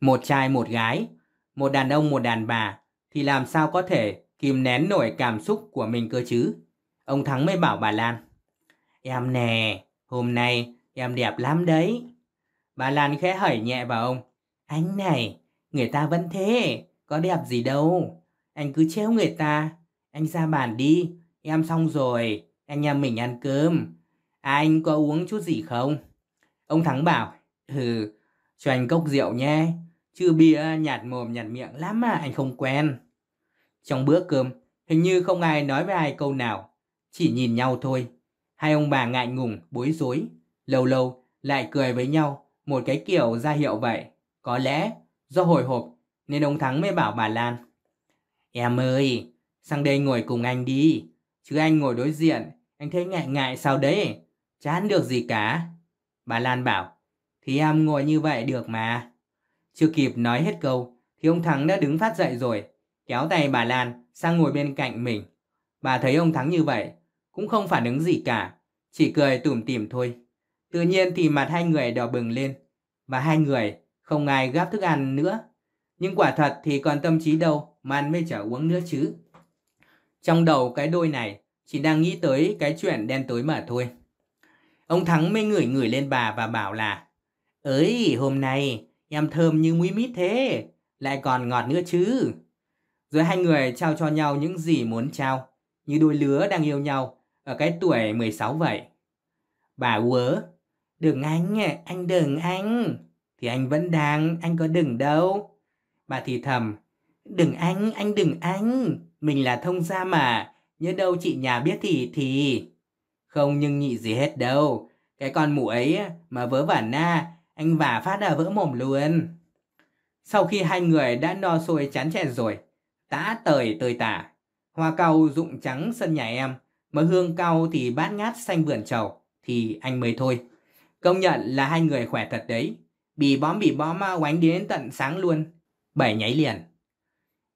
một trai một gái, một đàn ông một đàn bà, thì làm sao có thể kìm nén nổi cảm xúc của mình cơ chứ? Ông Thắng mới bảo bà Lan. Em nè, hôm nay em đẹp lắm đấy. Bà Lan khẽ hỏi nhẹ vào ông. Anh này, người ta vẫn thế, có đẹp gì đâu. Anh cứ trêu người ta. Anh ra bàn đi, em xong rồi, anh em mình ăn cơm. À, anh có uống chút gì không? Ông Thắng bảo, ừ, cho anh cốc rượu nhé. Chứ bia nhạt mồm nhạt miệng lắm mà anh không quen. Trong bữa cơm, hình như không ai nói với ai câu nào, chỉ nhìn nhau thôi. Hai ông bà ngại ngùng, bối rối, lâu lâu lại cười với nhau, một cái kiểu ra hiệu vậy. Có lẽ do hồi hộp nên ông Thắng mới bảo bà Lan. Em ơi, sang đây ngồi cùng anh đi. Chứ anh ngồi đối diện, anh thấy ngại ngại sao đấy. Chán được gì cả. Bà Lan bảo, thì em ngồi như vậy được mà. Chưa kịp nói hết câu, thì ông Thắng đã đứng phát dậy rồi, kéo tay bà Lan sang ngồi bên cạnh mình. Bà thấy ông Thắng như vậy, cũng không phản ứng gì cả, chỉ cười tủm tỉm thôi. Tự nhiên thì mặt hai người đỏ bừng lên, và hai người không ai gắp thức ăn nữa. Nhưng quả thật thì còn tâm trí đâu mà ăn mới chả uống nữa chứ. Trong đầu cái đôi này chỉ đang nghĩ tới cái chuyện đen tối mà thôi. Ông Thắng mới ngửi ngửi lên bà và bảo là Ấy hôm nay em thơm như muối mít thế, lại còn ngọt nữa chứ. Rồi hai người trao cho nhau những gì muốn trao, như đôi lứa đang yêu nhau ở cái tuổi 16 vậy. Bà quớ, đừng anh, anh đừng anh. Thì anh vẫn đang, anh có đừng đâu. Bà thì thầm, đừng anh, anh đừng anh. Mình là thông gia mà, nhớ đâu chị nhà biết thì thì. Không nhưng nhị gì hết đâu. Cái con mụ ấy mà vớ vẩn na, anh vả phát là vỡ mồm luôn. Sau khi hai người đã no sôi chán chẹn rồi, tã tời tơi tả, hoa cau rụng trắng sân nhà em, mà hương cau thì bát ngát xanh vườn trầu thì anh mới thôi. Công nhận là hai người khỏe thật đấy. bị bóm bị bóm oánh đến tận sáng luôn. Bảy nháy liền.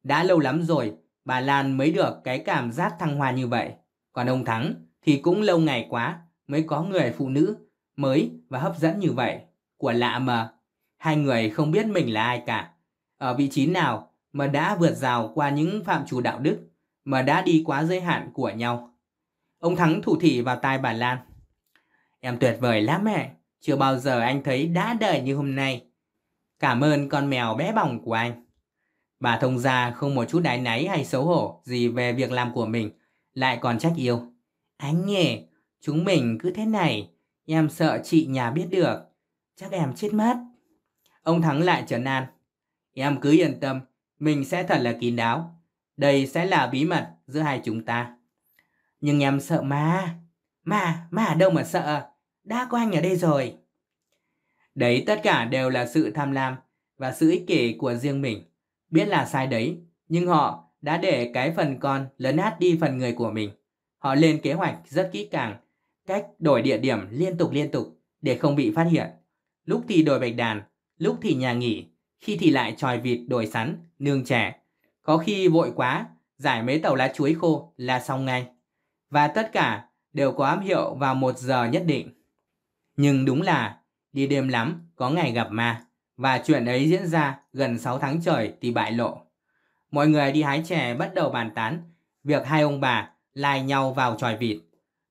Đã lâu lắm rồi, bà Lan mới được cái cảm giác thăng hoa như vậy. Còn ông Thắng thì cũng lâu ngày quá mới có người phụ nữ mới và hấp dẫn như vậy. Của lạ mà. Hai người không biết mình là ai cả. Ở vị trí nào mà đã vượt rào qua những phạm trù đạo đức, mà đã đi quá giới hạn của nhau. Ông Thắng thủ thị vào tai bà Lan. Em tuyệt vời lắm mẹ, chưa bao giờ anh thấy đã đời như hôm nay. Cảm ơn con mèo bé bỏng của anh. Bà thông gia không một chút đái náy hay xấu hổ gì về việc làm của mình, lại còn trách yêu. Anh nhỉ, chúng mình cứ thế này, em sợ chị nhà biết được, chắc em chết mất. Ông Thắng lại trở nan. Em cứ yên tâm, mình sẽ thật là kín đáo. Đây sẽ là bí mật giữa hai chúng ta. Nhưng em sợ ma. Ma, ma ở đâu mà sợ? Đã có anh ở đây rồi. Đấy tất cả đều là sự tham lam và sự ích kỷ của riêng mình. Biết là sai đấy, nhưng họ đã để cái phần con lấn át đi phần người của mình. Họ lên kế hoạch rất kỹ càng, cách đổi địa điểm liên tục liên tục để không bị phát hiện. Lúc thì đổi bạch đàn, lúc thì nhà nghỉ, khi thì lại tròi vịt đổi sắn, nương trẻ Có khi vội quá, giải mấy tàu lá chuối khô là xong ngay và tất cả đều có ám hiệu vào một giờ nhất định. Nhưng đúng là đi đêm lắm có ngày gặp ma và chuyện ấy diễn ra gần 6 tháng trời thì bại lộ. Mọi người đi hái chè bắt đầu bàn tán việc hai ông bà lai nhau vào tròi vịt.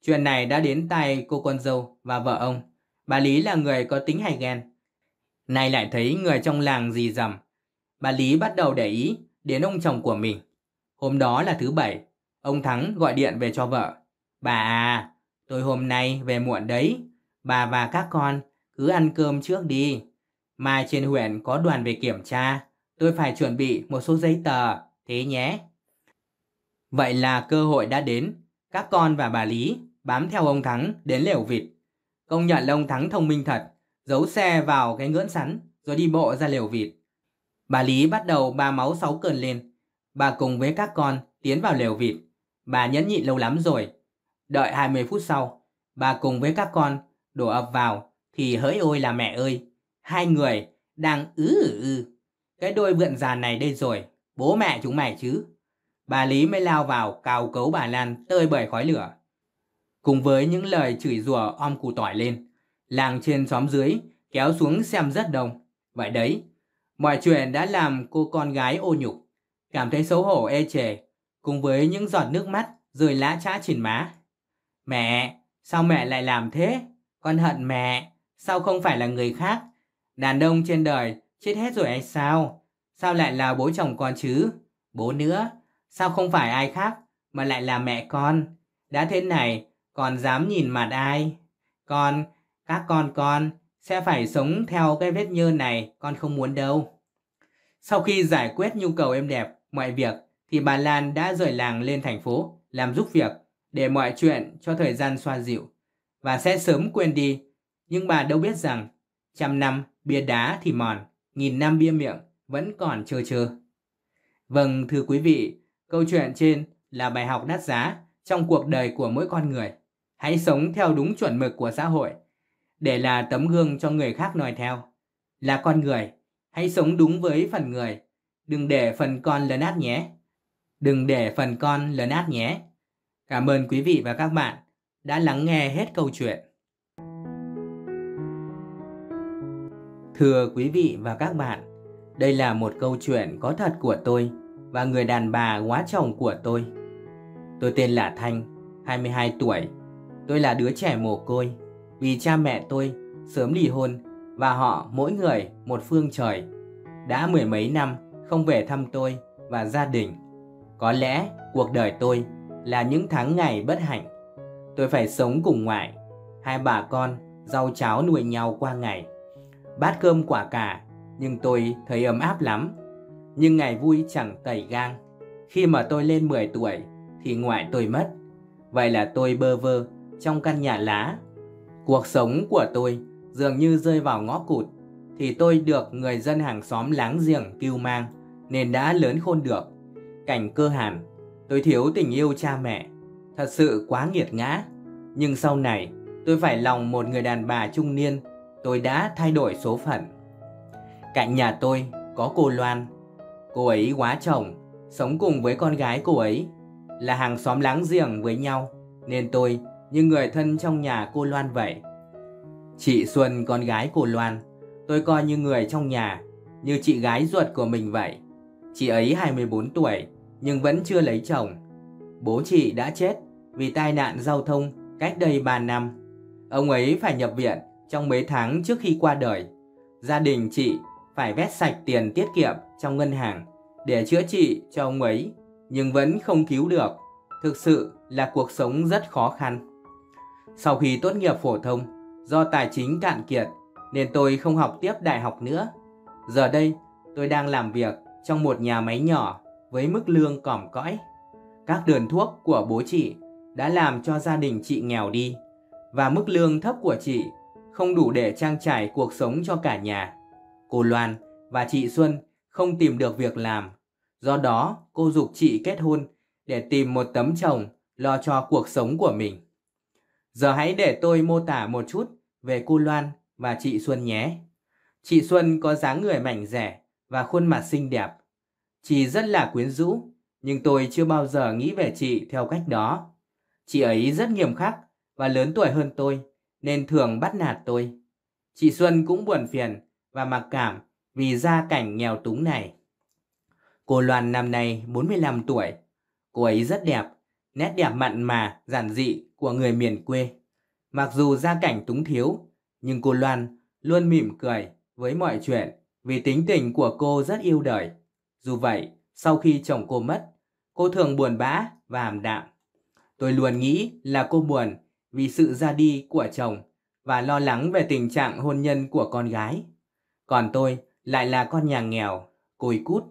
Chuyện này đã đến tay cô con dâu và vợ ông. Bà Lý là người có tính hay ghen. Nay lại thấy người trong làng gì dầm. Bà Lý bắt đầu để ý đến ông chồng của mình. Hôm đó là thứ bảy Ông Thắng gọi điện về cho vợ. Bà à, tôi hôm nay về muộn đấy. Bà và các con cứ ăn cơm trước đi. Mai trên huyện có đoàn về kiểm tra. Tôi phải chuẩn bị một số giấy tờ, thế nhé. Vậy là cơ hội đã đến. Các con và bà Lý bám theo ông Thắng đến lều vịt. Công nhận là ông Thắng thông minh thật, giấu xe vào cái ngưỡng sắn rồi đi bộ ra lều vịt. Bà Lý bắt đầu ba máu sáu cơn lên. Bà cùng với các con tiến vào lều vịt. Bà nhẫn nhịn lâu lắm rồi. Đợi 20 phút sau, bà cùng với các con đổ ập vào thì hỡi ôi là mẹ ơi. Hai người đang ứ ứ ư. Cái đôi vượn già này đây rồi, bố mẹ chúng mày chứ. Bà Lý mới lao vào cào cấu bà Lan tơi bời khói lửa. Cùng với những lời chửi rủa om củ tỏi lên, làng trên xóm dưới kéo xuống xem rất đông. Vậy đấy, mọi chuyện đã làm cô con gái ô nhục, cảm thấy xấu hổ ê chề cùng với những giọt nước mắt rồi lá chã trên má. Mẹ, sao mẹ lại làm thế? Con hận mẹ, sao không phải là người khác? Đàn ông trên đời chết hết rồi hay sao? Sao lại là bố chồng con chứ? Bố nữa, sao không phải ai khác mà lại là mẹ con? Đã thế này, còn dám nhìn mặt ai? Con, các con con sẽ phải sống theo cái vết nhơ này, con không muốn đâu. Sau khi giải quyết nhu cầu êm đẹp, mọi việc thì bà Lan đã rời làng lên thành phố làm giúp việc để mọi chuyện cho thời gian xoa dịu và sẽ sớm quên đi. Nhưng bà đâu biết rằng trăm năm bia đá thì mòn, nghìn năm bia miệng vẫn còn chờ chờ Vâng thưa quý vị, câu chuyện trên là bài học đắt giá trong cuộc đời của mỗi con người. Hãy sống theo đúng chuẩn mực của xã hội để là tấm gương cho người khác noi theo. Là con người, hãy sống đúng với phần người, đừng để phần con lấn át nhé. Đừng để phần con lấn át nhé. Cảm ơn quý vị và các bạn đã lắng nghe hết câu chuyện. Thưa quý vị và các bạn, đây là một câu chuyện có thật của tôi và người đàn bà quá chồng của tôi. Tôi tên là Thanh, 22 tuổi. Tôi là đứa trẻ mồ côi vì cha mẹ tôi sớm ly hôn và họ mỗi người một phương trời. Đã mười mấy năm không về thăm tôi và gia đình. Có lẽ cuộc đời tôi là những tháng ngày bất hạnh. Tôi phải sống cùng ngoại, hai bà con rau cháo nuôi nhau qua ngày. Bát cơm quả cả nhưng tôi thấy ấm áp lắm. Nhưng ngày vui chẳng tẩy gang. Khi mà tôi lên 10 tuổi thì ngoại tôi mất. Vậy là tôi bơ vơ trong căn nhà lá. Cuộc sống của tôi dường như rơi vào ngõ cụt thì tôi được người dân hàng xóm láng giềng cưu mang nên đã lớn khôn được. Cảnh cơ hàn, tôi thiếu tình yêu cha mẹ, thật sự quá nghiệt ngã. Nhưng sau này, tôi phải lòng một người đàn bà trung niên, tôi đã thay đổi số phận. Cạnh nhà tôi có cô Loan, cô ấy quá chồng, sống cùng với con gái cô ấy, là hàng xóm láng giềng với nhau, nên tôi như người thân trong nhà cô Loan vậy. Chị Xuân con gái cô Loan, tôi coi như người trong nhà, như chị gái ruột của mình vậy. Chị ấy 24 tuổi, nhưng vẫn chưa lấy chồng. Bố chị đã chết vì tai nạn giao thông cách đây 3 năm. Ông ấy phải nhập viện trong mấy tháng trước khi qua đời. Gia đình chị phải vét sạch tiền tiết kiệm trong ngân hàng để chữa trị cho ông ấy, nhưng vẫn không cứu được. Thực sự là cuộc sống rất khó khăn. Sau khi tốt nghiệp phổ thông, do tài chính cạn kiệt nên tôi không học tiếp đại học nữa. Giờ đây, tôi đang làm việc trong một nhà máy nhỏ với mức lương còm cõi. Các đơn thuốc của bố chị đã làm cho gia đình chị nghèo đi và mức lương thấp của chị không đủ để trang trải cuộc sống cho cả nhà. Cô Loan và chị Xuân không tìm được việc làm. Do đó, cô dục chị kết hôn để tìm một tấm chồng lo cho cuộc sống của mình. Giờ hãy để tôi mô tả một chút về cô Loan và chị Xuân nhé. Chị Xuân có dáng người mảnh dẻ và khuôn mặt xinh đẹp, Chị rất là quyến rũ, nhưng tôi chưa bao giờ nghĩ về chị theo cách đó. Chị ấy rất nghiêm khắc và lớn tuổi hơn tôi, nên thường bắt nạt tôi. Chị Xuân cũng buồn phiền và mặc cảm vì gia cảnh nghèo túng này. Cô Loan năm nay 45 tuổi. Cô ấy rất đẹp, nét đẹp mặn mà, giản dị của người miền quê. Mặc dù gia cảnh túng thiếu, nhưng cô Loan luôn mỉm cười với mọi chuyện vì tính tình của cô rất yêu đời. Dù vậy, sau khi chồng cô mất, cô thường buồn bã và hàm đạm. Tôi luôn nghĩ là cô buồn vì sự ra đi của chồng và lo lắng về tình trạng hôn nhân của con gái. Còn tôi lại là con nhà nghèo, cùi cút,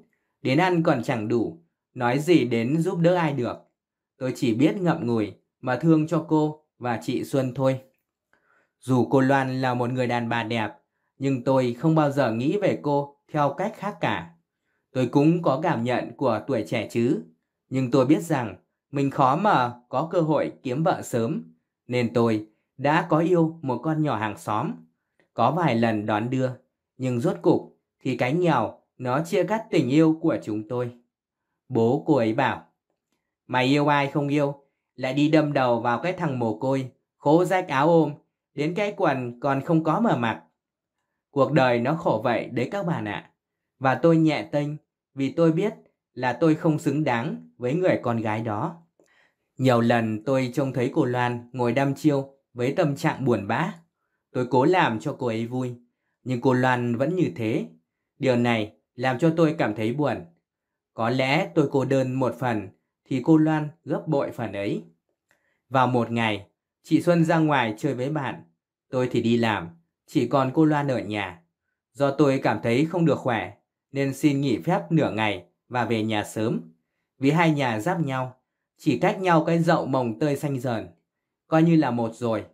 đến ăn còn chẳng đủ, nói gì đến giúp đỡ ai được. Tôi chỉ biết ngậm ngùi mà thương cho cô và chị Xuân thôi. Dù cô Loan là một người đàn bà đẹp, nhưng tôi không bao giờ nghĩ về cô theo cách khác cả. Tôi cũng có cảm nhận của tuổi trẻ chứ, nhưng tôi biết rằng mình khó mà có cơ hội kiếm vợ sớm, nên tôi đã có yêu một con nhỏ hàng xóm. Có vài lần đón đưa, nhưng rốt cục thì cái nghèo nó chia cắt tình yêu của chúng tôi. Bố cô ấy bảo, mày yêu ai không yêu, lại đi đâm đầu vào cái thằng mồ côi, khố rách áo ôm, đến cái quần còn không có mà mặt Cuộc đời nó khổ vậy đấy các bạn ạ. Và tôi nhẹ tênh vì tôi biết là tôi không xứng đáng với người con gái đó. Nhiều lần tôi trông thấy cô Loan ngồi đăm chiêu với tâm trạng buồn bã. Tôi cố làm cho cô ấy vui, nhưng cô Loan vẫn như thế. Điều này làm cho tôi cảm thấy buồn. Có lẽ tôi cô đơn một phần thì cô Loan gấp bội phần ấy. Vào một ngày, chị Xuân ra ngoài chơi với bạn. Tôi thì đi làm, chỉ còn cô Loan ở nhà. Do tôi cảm thấy không được khỏe nên xin nghỉ phép nửa ngày và về nhà sớm. Vì hai nhà giáp nhau, chỉ cách nhau cái dậu mồng tơi xanh dờn, coi như là một rồi.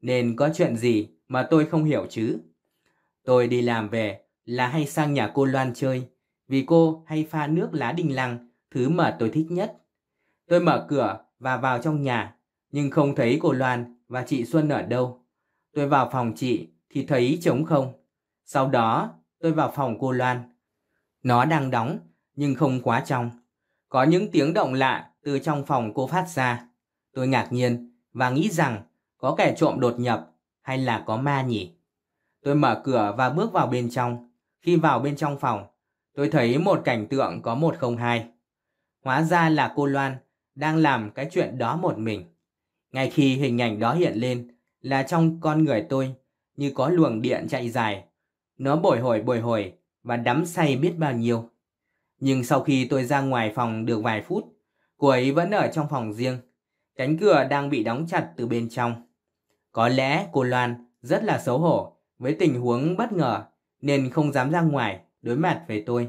Nên có chuyện gì mà tôi không hiểu chứ? Tôi đi làm về là hay sang nhà cô Loan chơi, vì cô hay pha nước lá đinh lăng, thứ mà tôi thích nhất. Tôi mở cửa và vào trong nhà, nhưng không thấy cô Loan và chị Xuân ở đâu. Tôi vào phòng chị thì thấy trống không. Sau đó tôi vào phòng cô Loan nó đang đóng, nhưng không quá trong. Có những tiếng động lạ từ trong phòng cô phát ra. Tôi ngạc nhiên và nghĩ rằng có kẻ trộm đột nhập hay là có ma nhỉ. Tôi mở cửa và bước vào bên trong. Khi vào bên trong phòng, tôi thấy một cảnh tượng có một không hai. Hóa ra là cô Loan đang làm cái chuyện đó một mình. Ngay khi hình ảnh đó hiện lên là trong con người tôi như có luồng điện chạy dài. Nó bồi hồi bồi hồi và đắm say biết bao nhiêu. Nhưng sau khi tôi ra ngoài phòng được vài phút, cô ấy vẫn ở trong phòng riêng. Cánh cửa đang bị đóng chặt từ bên trong. Có lẽ cô Loan rất là xấu hổ với tình huống bất ngờ nên không dám ra ngoài đối mặt với tôi.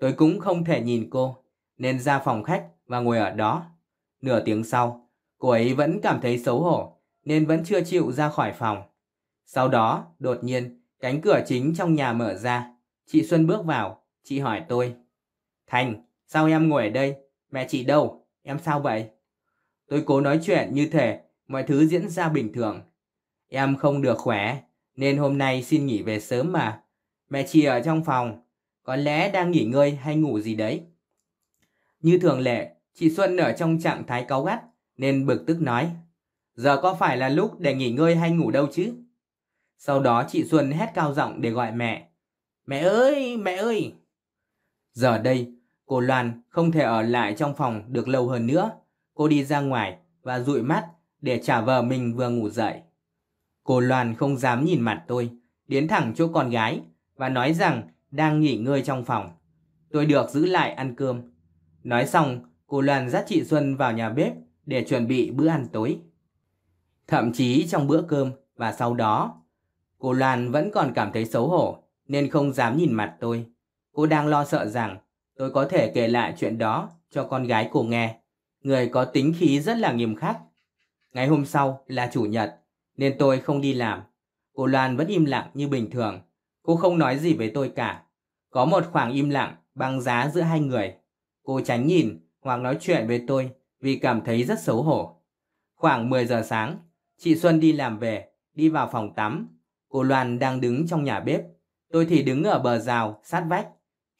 Tôi cũng không thể nhìn cô nên ra phòng khách và ngồi ở đó. Nửa tiếng sau, cô ấy vẫn cảm thấy xấu hổ nên vẫn chưa chịu ra khỏi phòng. Sau đó, đột nhiên, cánh cửa chính trong nhà mở ra Chị Xuân bước vào, chị hỏi tôi. Thành, sao em ngồi ở đây? Mẹ chị đâu? Em sao vậy? Tôi cố nói chuyện như thể mọi thứ diễn ra bình thường. Em không được khỏe, nên hôm nay xin nghỉ về sớm mà. Mẹ chị ở trong phòng, có lẽ đang nghỉ ngơi hay ngủ gì đấy. Như thường lệ, chị Xuân ở trong trạng thái cáu gắt, nên bực tức nói. Giờ có phải là lúc để nghỉ ngơi hay ngủ đâu chứ? Sau đó chị Xuân hét cao giọng để gọi mẹ. Mẹ ơi, mẹ ơi! Giờ đây, cô Loan không thể ở lại trong phòng được lâu hơn nữa. Cô đi ra ngoài và dụi mắt để trả vờ mình vừa ngủ dậy. Cô Loan không dám nhìn mặt tôi, đến thẳng chỗ con gái và nói rằng đang nghỉ ngơi trong phòng. Tôi được giữ lại ăn cơm. Nói xong, cô Loan dắt chị Xuân vào nhà bếp để chuẩn bị bữa ăn tối. Thậm chí trong bữa cơm và sau đó, cô Loan vẫn còn cảm thấy xấu hổ nên không dám nhìn mặt tôi. Cô đang lo sợ rằng tôi có thể kể lại chuyện đó cho con gái cô nghe. Người có tính khí rất là nghiêm khắc. Ngày hôm sau là chủ nhật, nên tôi không đi làm. Cô Loan vẫn im lặng như bình thường. Cô không nói gì với tôi cả. Có một khoảng im lặng băng giá giữa hai người. Cô tránh nhìn hoặc nói chuyện với tôi vì cảm thấy rất xấu hổ. Khoảng 10 giờ sáng, chị Xuân đi làm về, đi vào phòng tắm. Cô Loan đang đứng trong nhà bếp Tôi thì đứng ở bờ rào, sát vách.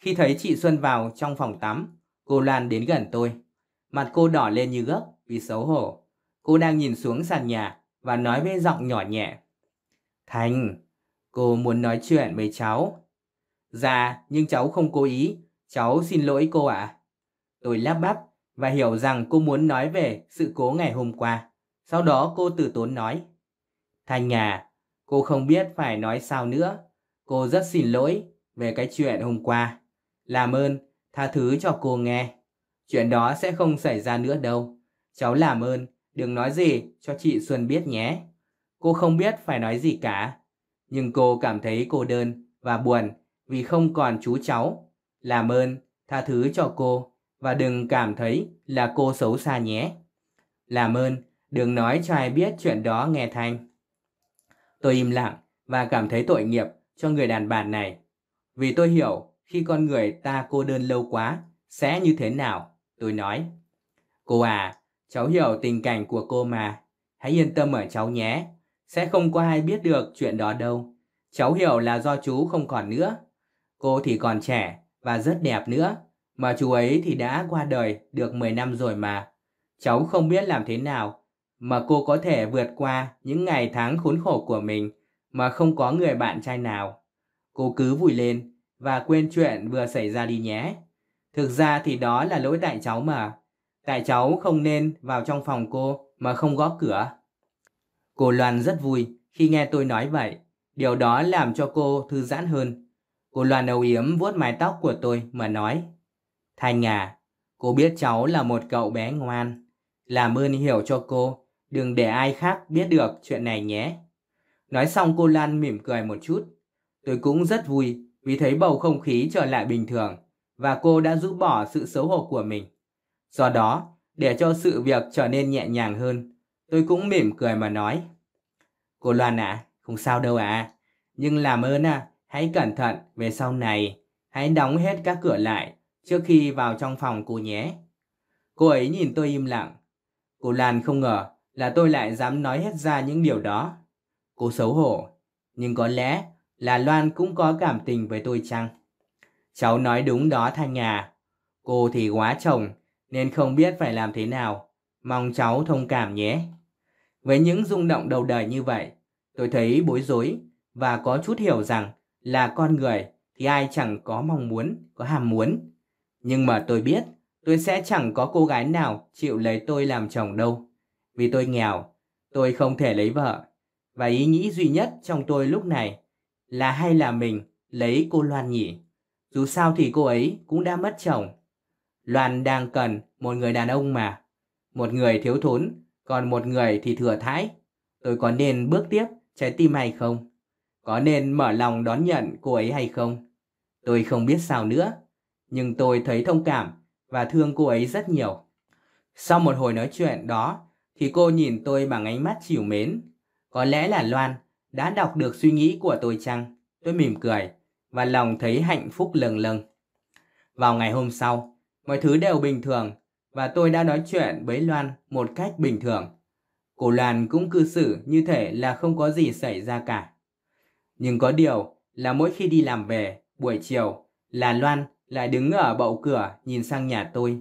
Khi thấy chị Xuân vào trong phòng tắm, cô Lan đến gần tôi. Mặt cô đỏ lên như gấc vì xấu hổ. Cô đang nhìn xuống sàn nhà và nói với giọng nhỏ nhẹ. Thành, cô muốn nói chuyện với cháu. Dạ, nhưng cháu không cố ý. Cháu xin lỗi cô ạ. À. Tôi lắp bắp và hiểu rằng cô muốn nói về sự cố ngày hôm qua. Sau đó cô từ tốn nói. Thành à, cô không biết phải nói sao nữa Cô rất xin lỗi về cái chuyện hôm qua. Làm ơn, tha thứ cho cô nghe. Chuyện đó sẽ không xảy ra nữa đâu. Cháu làm ơn, đừng nói gì cho chị Xuân biết nhé. Cô không biết phải nói gì cả. Nhưng cô cảm thấy cô đơn và buồn vì không còn chú cháu. Làm ơn, tha thứ cho cô và đừng cảm thấy là cô xấu xa nhé. Làm ơn, đừng nói cho ai biết chuyện đó nghe Thanh. Tôi im lặng và cảm thấy tội nghiệp cho người đàn bà này. Vì tôi hiểu khi con người ta cô đơn lâu quá sẽ như thế nào, tôi nói. Cô à, cháu hiểu tình cảnh của cô mà, hãy yên tâm ở cháu nhé, sẽ không có ai biết được chuyện đó đâu. Cháu hiểu là do chú không còn nữa. Cô thì còn trẻ và rất đẹp nữa, mà chú ấy thì đã qua đời được 10 năm rồi mà. Cháu không biết làm thế nào mà cô có thể vượt qua những ngày tháng khốn khổ của mình mà không có người bạn trai nào. Cô cứ vui lên và quên chuyện vừa xảy ra đi nhé. Thực ra thì đó là lỗi tại cháu mà. Tại cháu không nên vào trong phòng cô mà không gõ cửa. Cô Loan rất vui khi nghe tôi nói vậy. Điều đó làm cho cô thư giãn hơn. Cô Loan âu yếm vuốt mái tóc của tôi mà nói. Thanh à, cô biết cháu là một cậu bé ngoan. Làm ơn hiểu cho cô, đừng để ai khác biết được chuyện này nhé. Nói xong cô Lan mỉm cười một chút. Tôi cũng rất vui vì thấy bầu không khí trở lại bình thường và cô đã rũ bỏ sự xấu hổ của mình. Do đó, để cho sự việc trở nên nhẹ nhàng hơn, tôi cũng mỉm cười mà nói. Cô Loan à, không sao đâu à. Nhưng làm ơn à, hãy cẩn thận về sau này. Hãy đóng hết các cửa lại trước khi vào trong phòng cô nhé. Cô ấy nhìn tôi im lặng. Cô Lan không ngờ là tôi lại dám nói hết ra những điều đó. Cô xấu hổ, nhưng có lẽ là Loan cũng có cảm tình với tôi chăng? Cháu nói đúng đó Thanh à. Cô thì quá chồng nên không biết phải làm thế nào. Mong cháu thông cảm nhé. Với những rung động đầu đời như vậy, tôi thấy bối rối và có chút hiểu rằng là con người thì ai chẳng có mong muốn, có ham muốn. Nhưng mà tôi biết tôi sẽ chẳng có cô gái nào chịu lấy tôi làm chồng đâu. Vì tôi nghèo, tôi không thể lấy vợ và ý nghĩ duy nhất trong tôi lúc này là hay là mình lấy cô Loan nhỉ? Dù sao thì cô ấy cũng đã mất chồng. Loan đang cần một người đàn ông mà. Một người thiếu thốn, còn một người thì thừa thái. Tôi có nên bước tiếp trái tim hay không? Có nên mở lòng đón nhận cô ấy hay không? Tôi không biết sao nữa, nhưng tôi thấy thông cảm và thương cô ấy rất nhiều. Sau một hồi nói chuyện đó, thì cô nhìn tôi bằng ánh mắt chiều mến có lẽ là Loan đã đọc được suy nghĩ của tôi chăng? Tôi mỉm cười và lòng thấy hạnh phúc lừng lừng. Vào ngày hôm sau, mọi thứ đều bình thường và tôi đã nói chuyện với Loan một cách bình thường. Cổ Loan cũng cư xử như thể là không có gì xảy ra cả. Nhưng có điều là mỗi khi đi làm về, buổi chiều, là Loan lại đứng ở bậu cửa nhìn sang nhà tôi.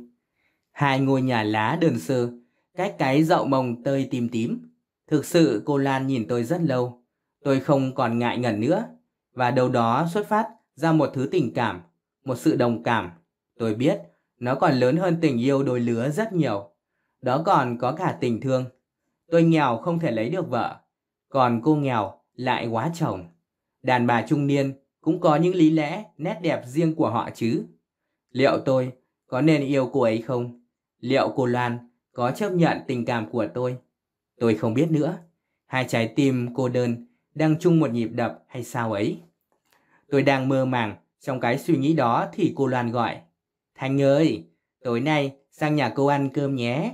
Hai ngôi nhà lá đơn sơ, cách cái dậu mồng tơi tím tím, Thực sự cô Lan nhìn tôi rất lâu. Tôi không còn ngại ngần nữa. Và đâu đó xuất phát ra một thứ tình cảm, một sự đồng cảm. Tôi biết nó còn lớn hơn tình yêu đôi lứa rất nhiều. Đó còn có cả tình thương. Tôi nghèo không thể lấy được vợ. Còn cô nghèo lại quá chồng. Đàn bà trung niên cũng có những lý lẽ, nét đẹp riêng của họ chứ. Liệu tôi có nên yêu cô ấy không? Liệu cô Loan có chấp nhận tình cảm của tôi? Tôi không biết nữa, hai trái tim cô đơn đang chung một nhịp đập hay sao ấy. Tôi đang mơ màng trong cái suy nghĩ đó thì cô Loan gọi. Thanh ơi, tối nay sang nhà cô ăn cơm nhé.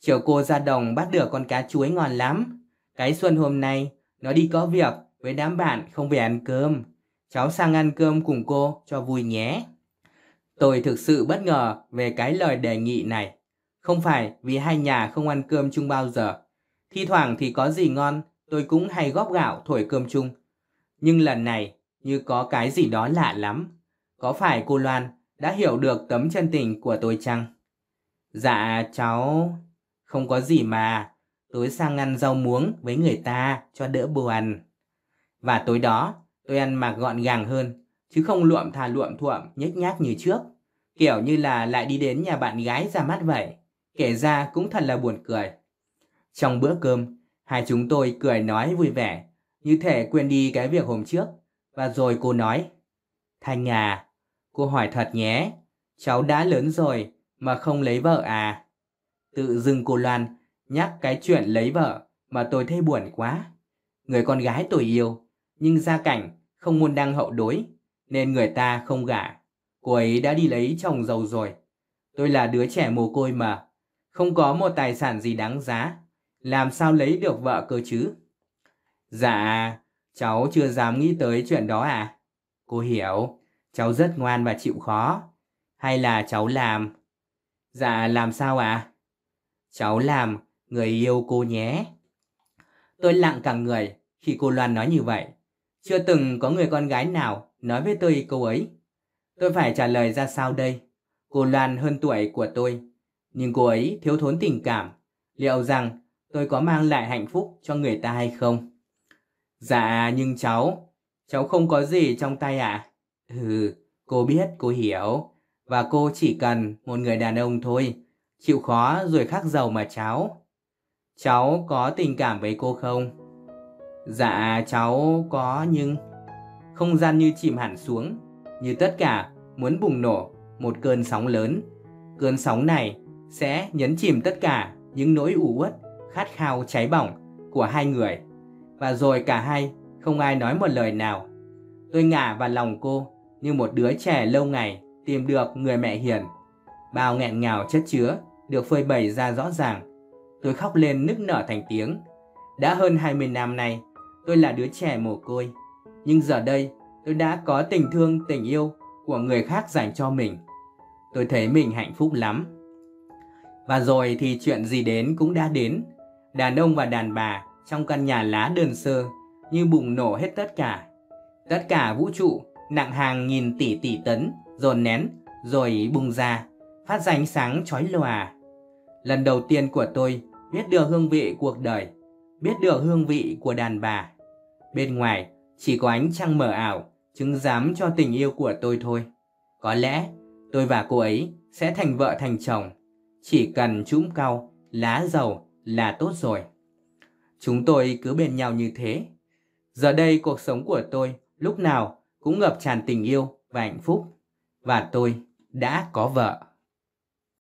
Chiều cô ra đồng bắt được con cá chuối ngon lắm. Cái xuân hôm nay, nó đi có việc với đám bạn không về ăn cơm. Cháu sang ăn cơm cùng cô cho vui nhé. Tôi thực sự bất ngờ về cái lời đề nghị này. Không phải vì hai nhà không ăn cơm chung bao giờ, Thi thoảng thì có gì ngon, tôi cũng hay góp gạo thổi cơm chung. Nhưng lần này, như có cái gì đó lạ lắm. Có phải cô Loan đã hiểu được tấm chân tình của tôi chăng? Dạ, cháu... Không có gì mà. Tối sang ăn rau muống với người ta cho đỡ buồn. Và tối đó, tôi ăn mặc gọn gàng hơn, chứ không luộm thà luộm thuộm nhếch nhác như trước. Kiểu như là lại đi đến nhà bạn gái ra mắt vậy. Kể ra cũng thật là buồn cười. Trong bữa cơm, hai chúng tôi cười nói vui vẻ, như thể quên đi cái việc hôm trước. Và rồi cô nói, Thanh à, cô hỏi thật nhé, cháu đã lớn rồi mà không lấy vợ à? Tự dưng cô Loan nhắc cái chuyện lấy vợ mà tôi thấy buồn quá. Người con gái tôi yêu, nhưng gia cảnh không muốn đăng hậu đối, nên người ta không gả. Cô ấy đã đi lấy chồng giàu rồi. Tôi là đứa trẻ mồ côi mà, không có một tài sản gì đáng giá làm sao lấy được vợ cơ chứ? Dạ, cháu chưa dám nghĩ tới chuyện đó à? Cô hiểu, cháu rất ngoan và chịu khó. Hay là cháu làm? Dạ, làm sao À? Cháu làm, người yêu cô nhé. Tôi lặng cả người khi cô Loan nói như vậy. Chưa từng có người con gái nào nói với tôi câu ấy. Tôi phải trả lời ra sao đây? Cô Loan hơn tuổi của tôi, nhưng cô ấy thiếu thốn tình cảm. Liệu rằng tôi có mang lại hạnh phúc cho người ta hay không? Dạ, nhưng cháu, cháu không có gì trong tay À? Ừ, cô biết, cô hiểu. Và cô chỉ cần một người đàn ông thôi, chịu khó rồi khắc giàu mà cháu. Cháu có tình cảm với cô không? Dạ, cháu có nhưng... Không gian như chìm hẳn xuống, như tất cả muốn bùng nổ một cơn sóng lớn. Cơn sóng này sẽ nhấn chìm tất cả những nỗi u uất khát khao cháy bỏng của hai người và rồi cả hai không ai nói một lời nào. Tôi ngả vào lòng cô như một đứa trẻ lâu ngày tìm được người mẹ hiền. Bao nghẹn ngào chất chứa được phơi bày ra rõ ràng. Tôi khóc lên nức nở thành tiếng. Đã hơn 20 năm nay, tôi là đứa trẻ mồ côi. Nhưng giờ đây, tôi đã có tình thương, tình yêu của người khác dành cho mình. Tôi thấy mình hạnh phúc lắm. Và rồi thì chuyện gì đến cũng đã đến. Đàn ông và đàn bà trong căn nhà lá đơn sơ như bùng nổ hết tất cả. Tất cả vũ trụ nặng hàng nghìn tỷ tỷ tấn dồn nén rồi bùng ra, phát ra ánh sáng chói lòa. Lần đầu tiên của tôi biết được hương vị cuộc đời, biết được hương vị của đàn bà. Bên ngoài chỉ có ánh trăng mờ ảo chứng giám cho tình yêu của tôi thôi. Có lẽ tôi và cô ấy sẽ thành vợ thành chồng. Chỉ cần trũm cau, lá dầu là tốt rồi. Chúng tôi cứ bên nhau như thế. Giờ đây cuộc sống của tôi lúc nào cũng ngập tràn tình yêu và hạnh phúc. Và tôi đã có vợ.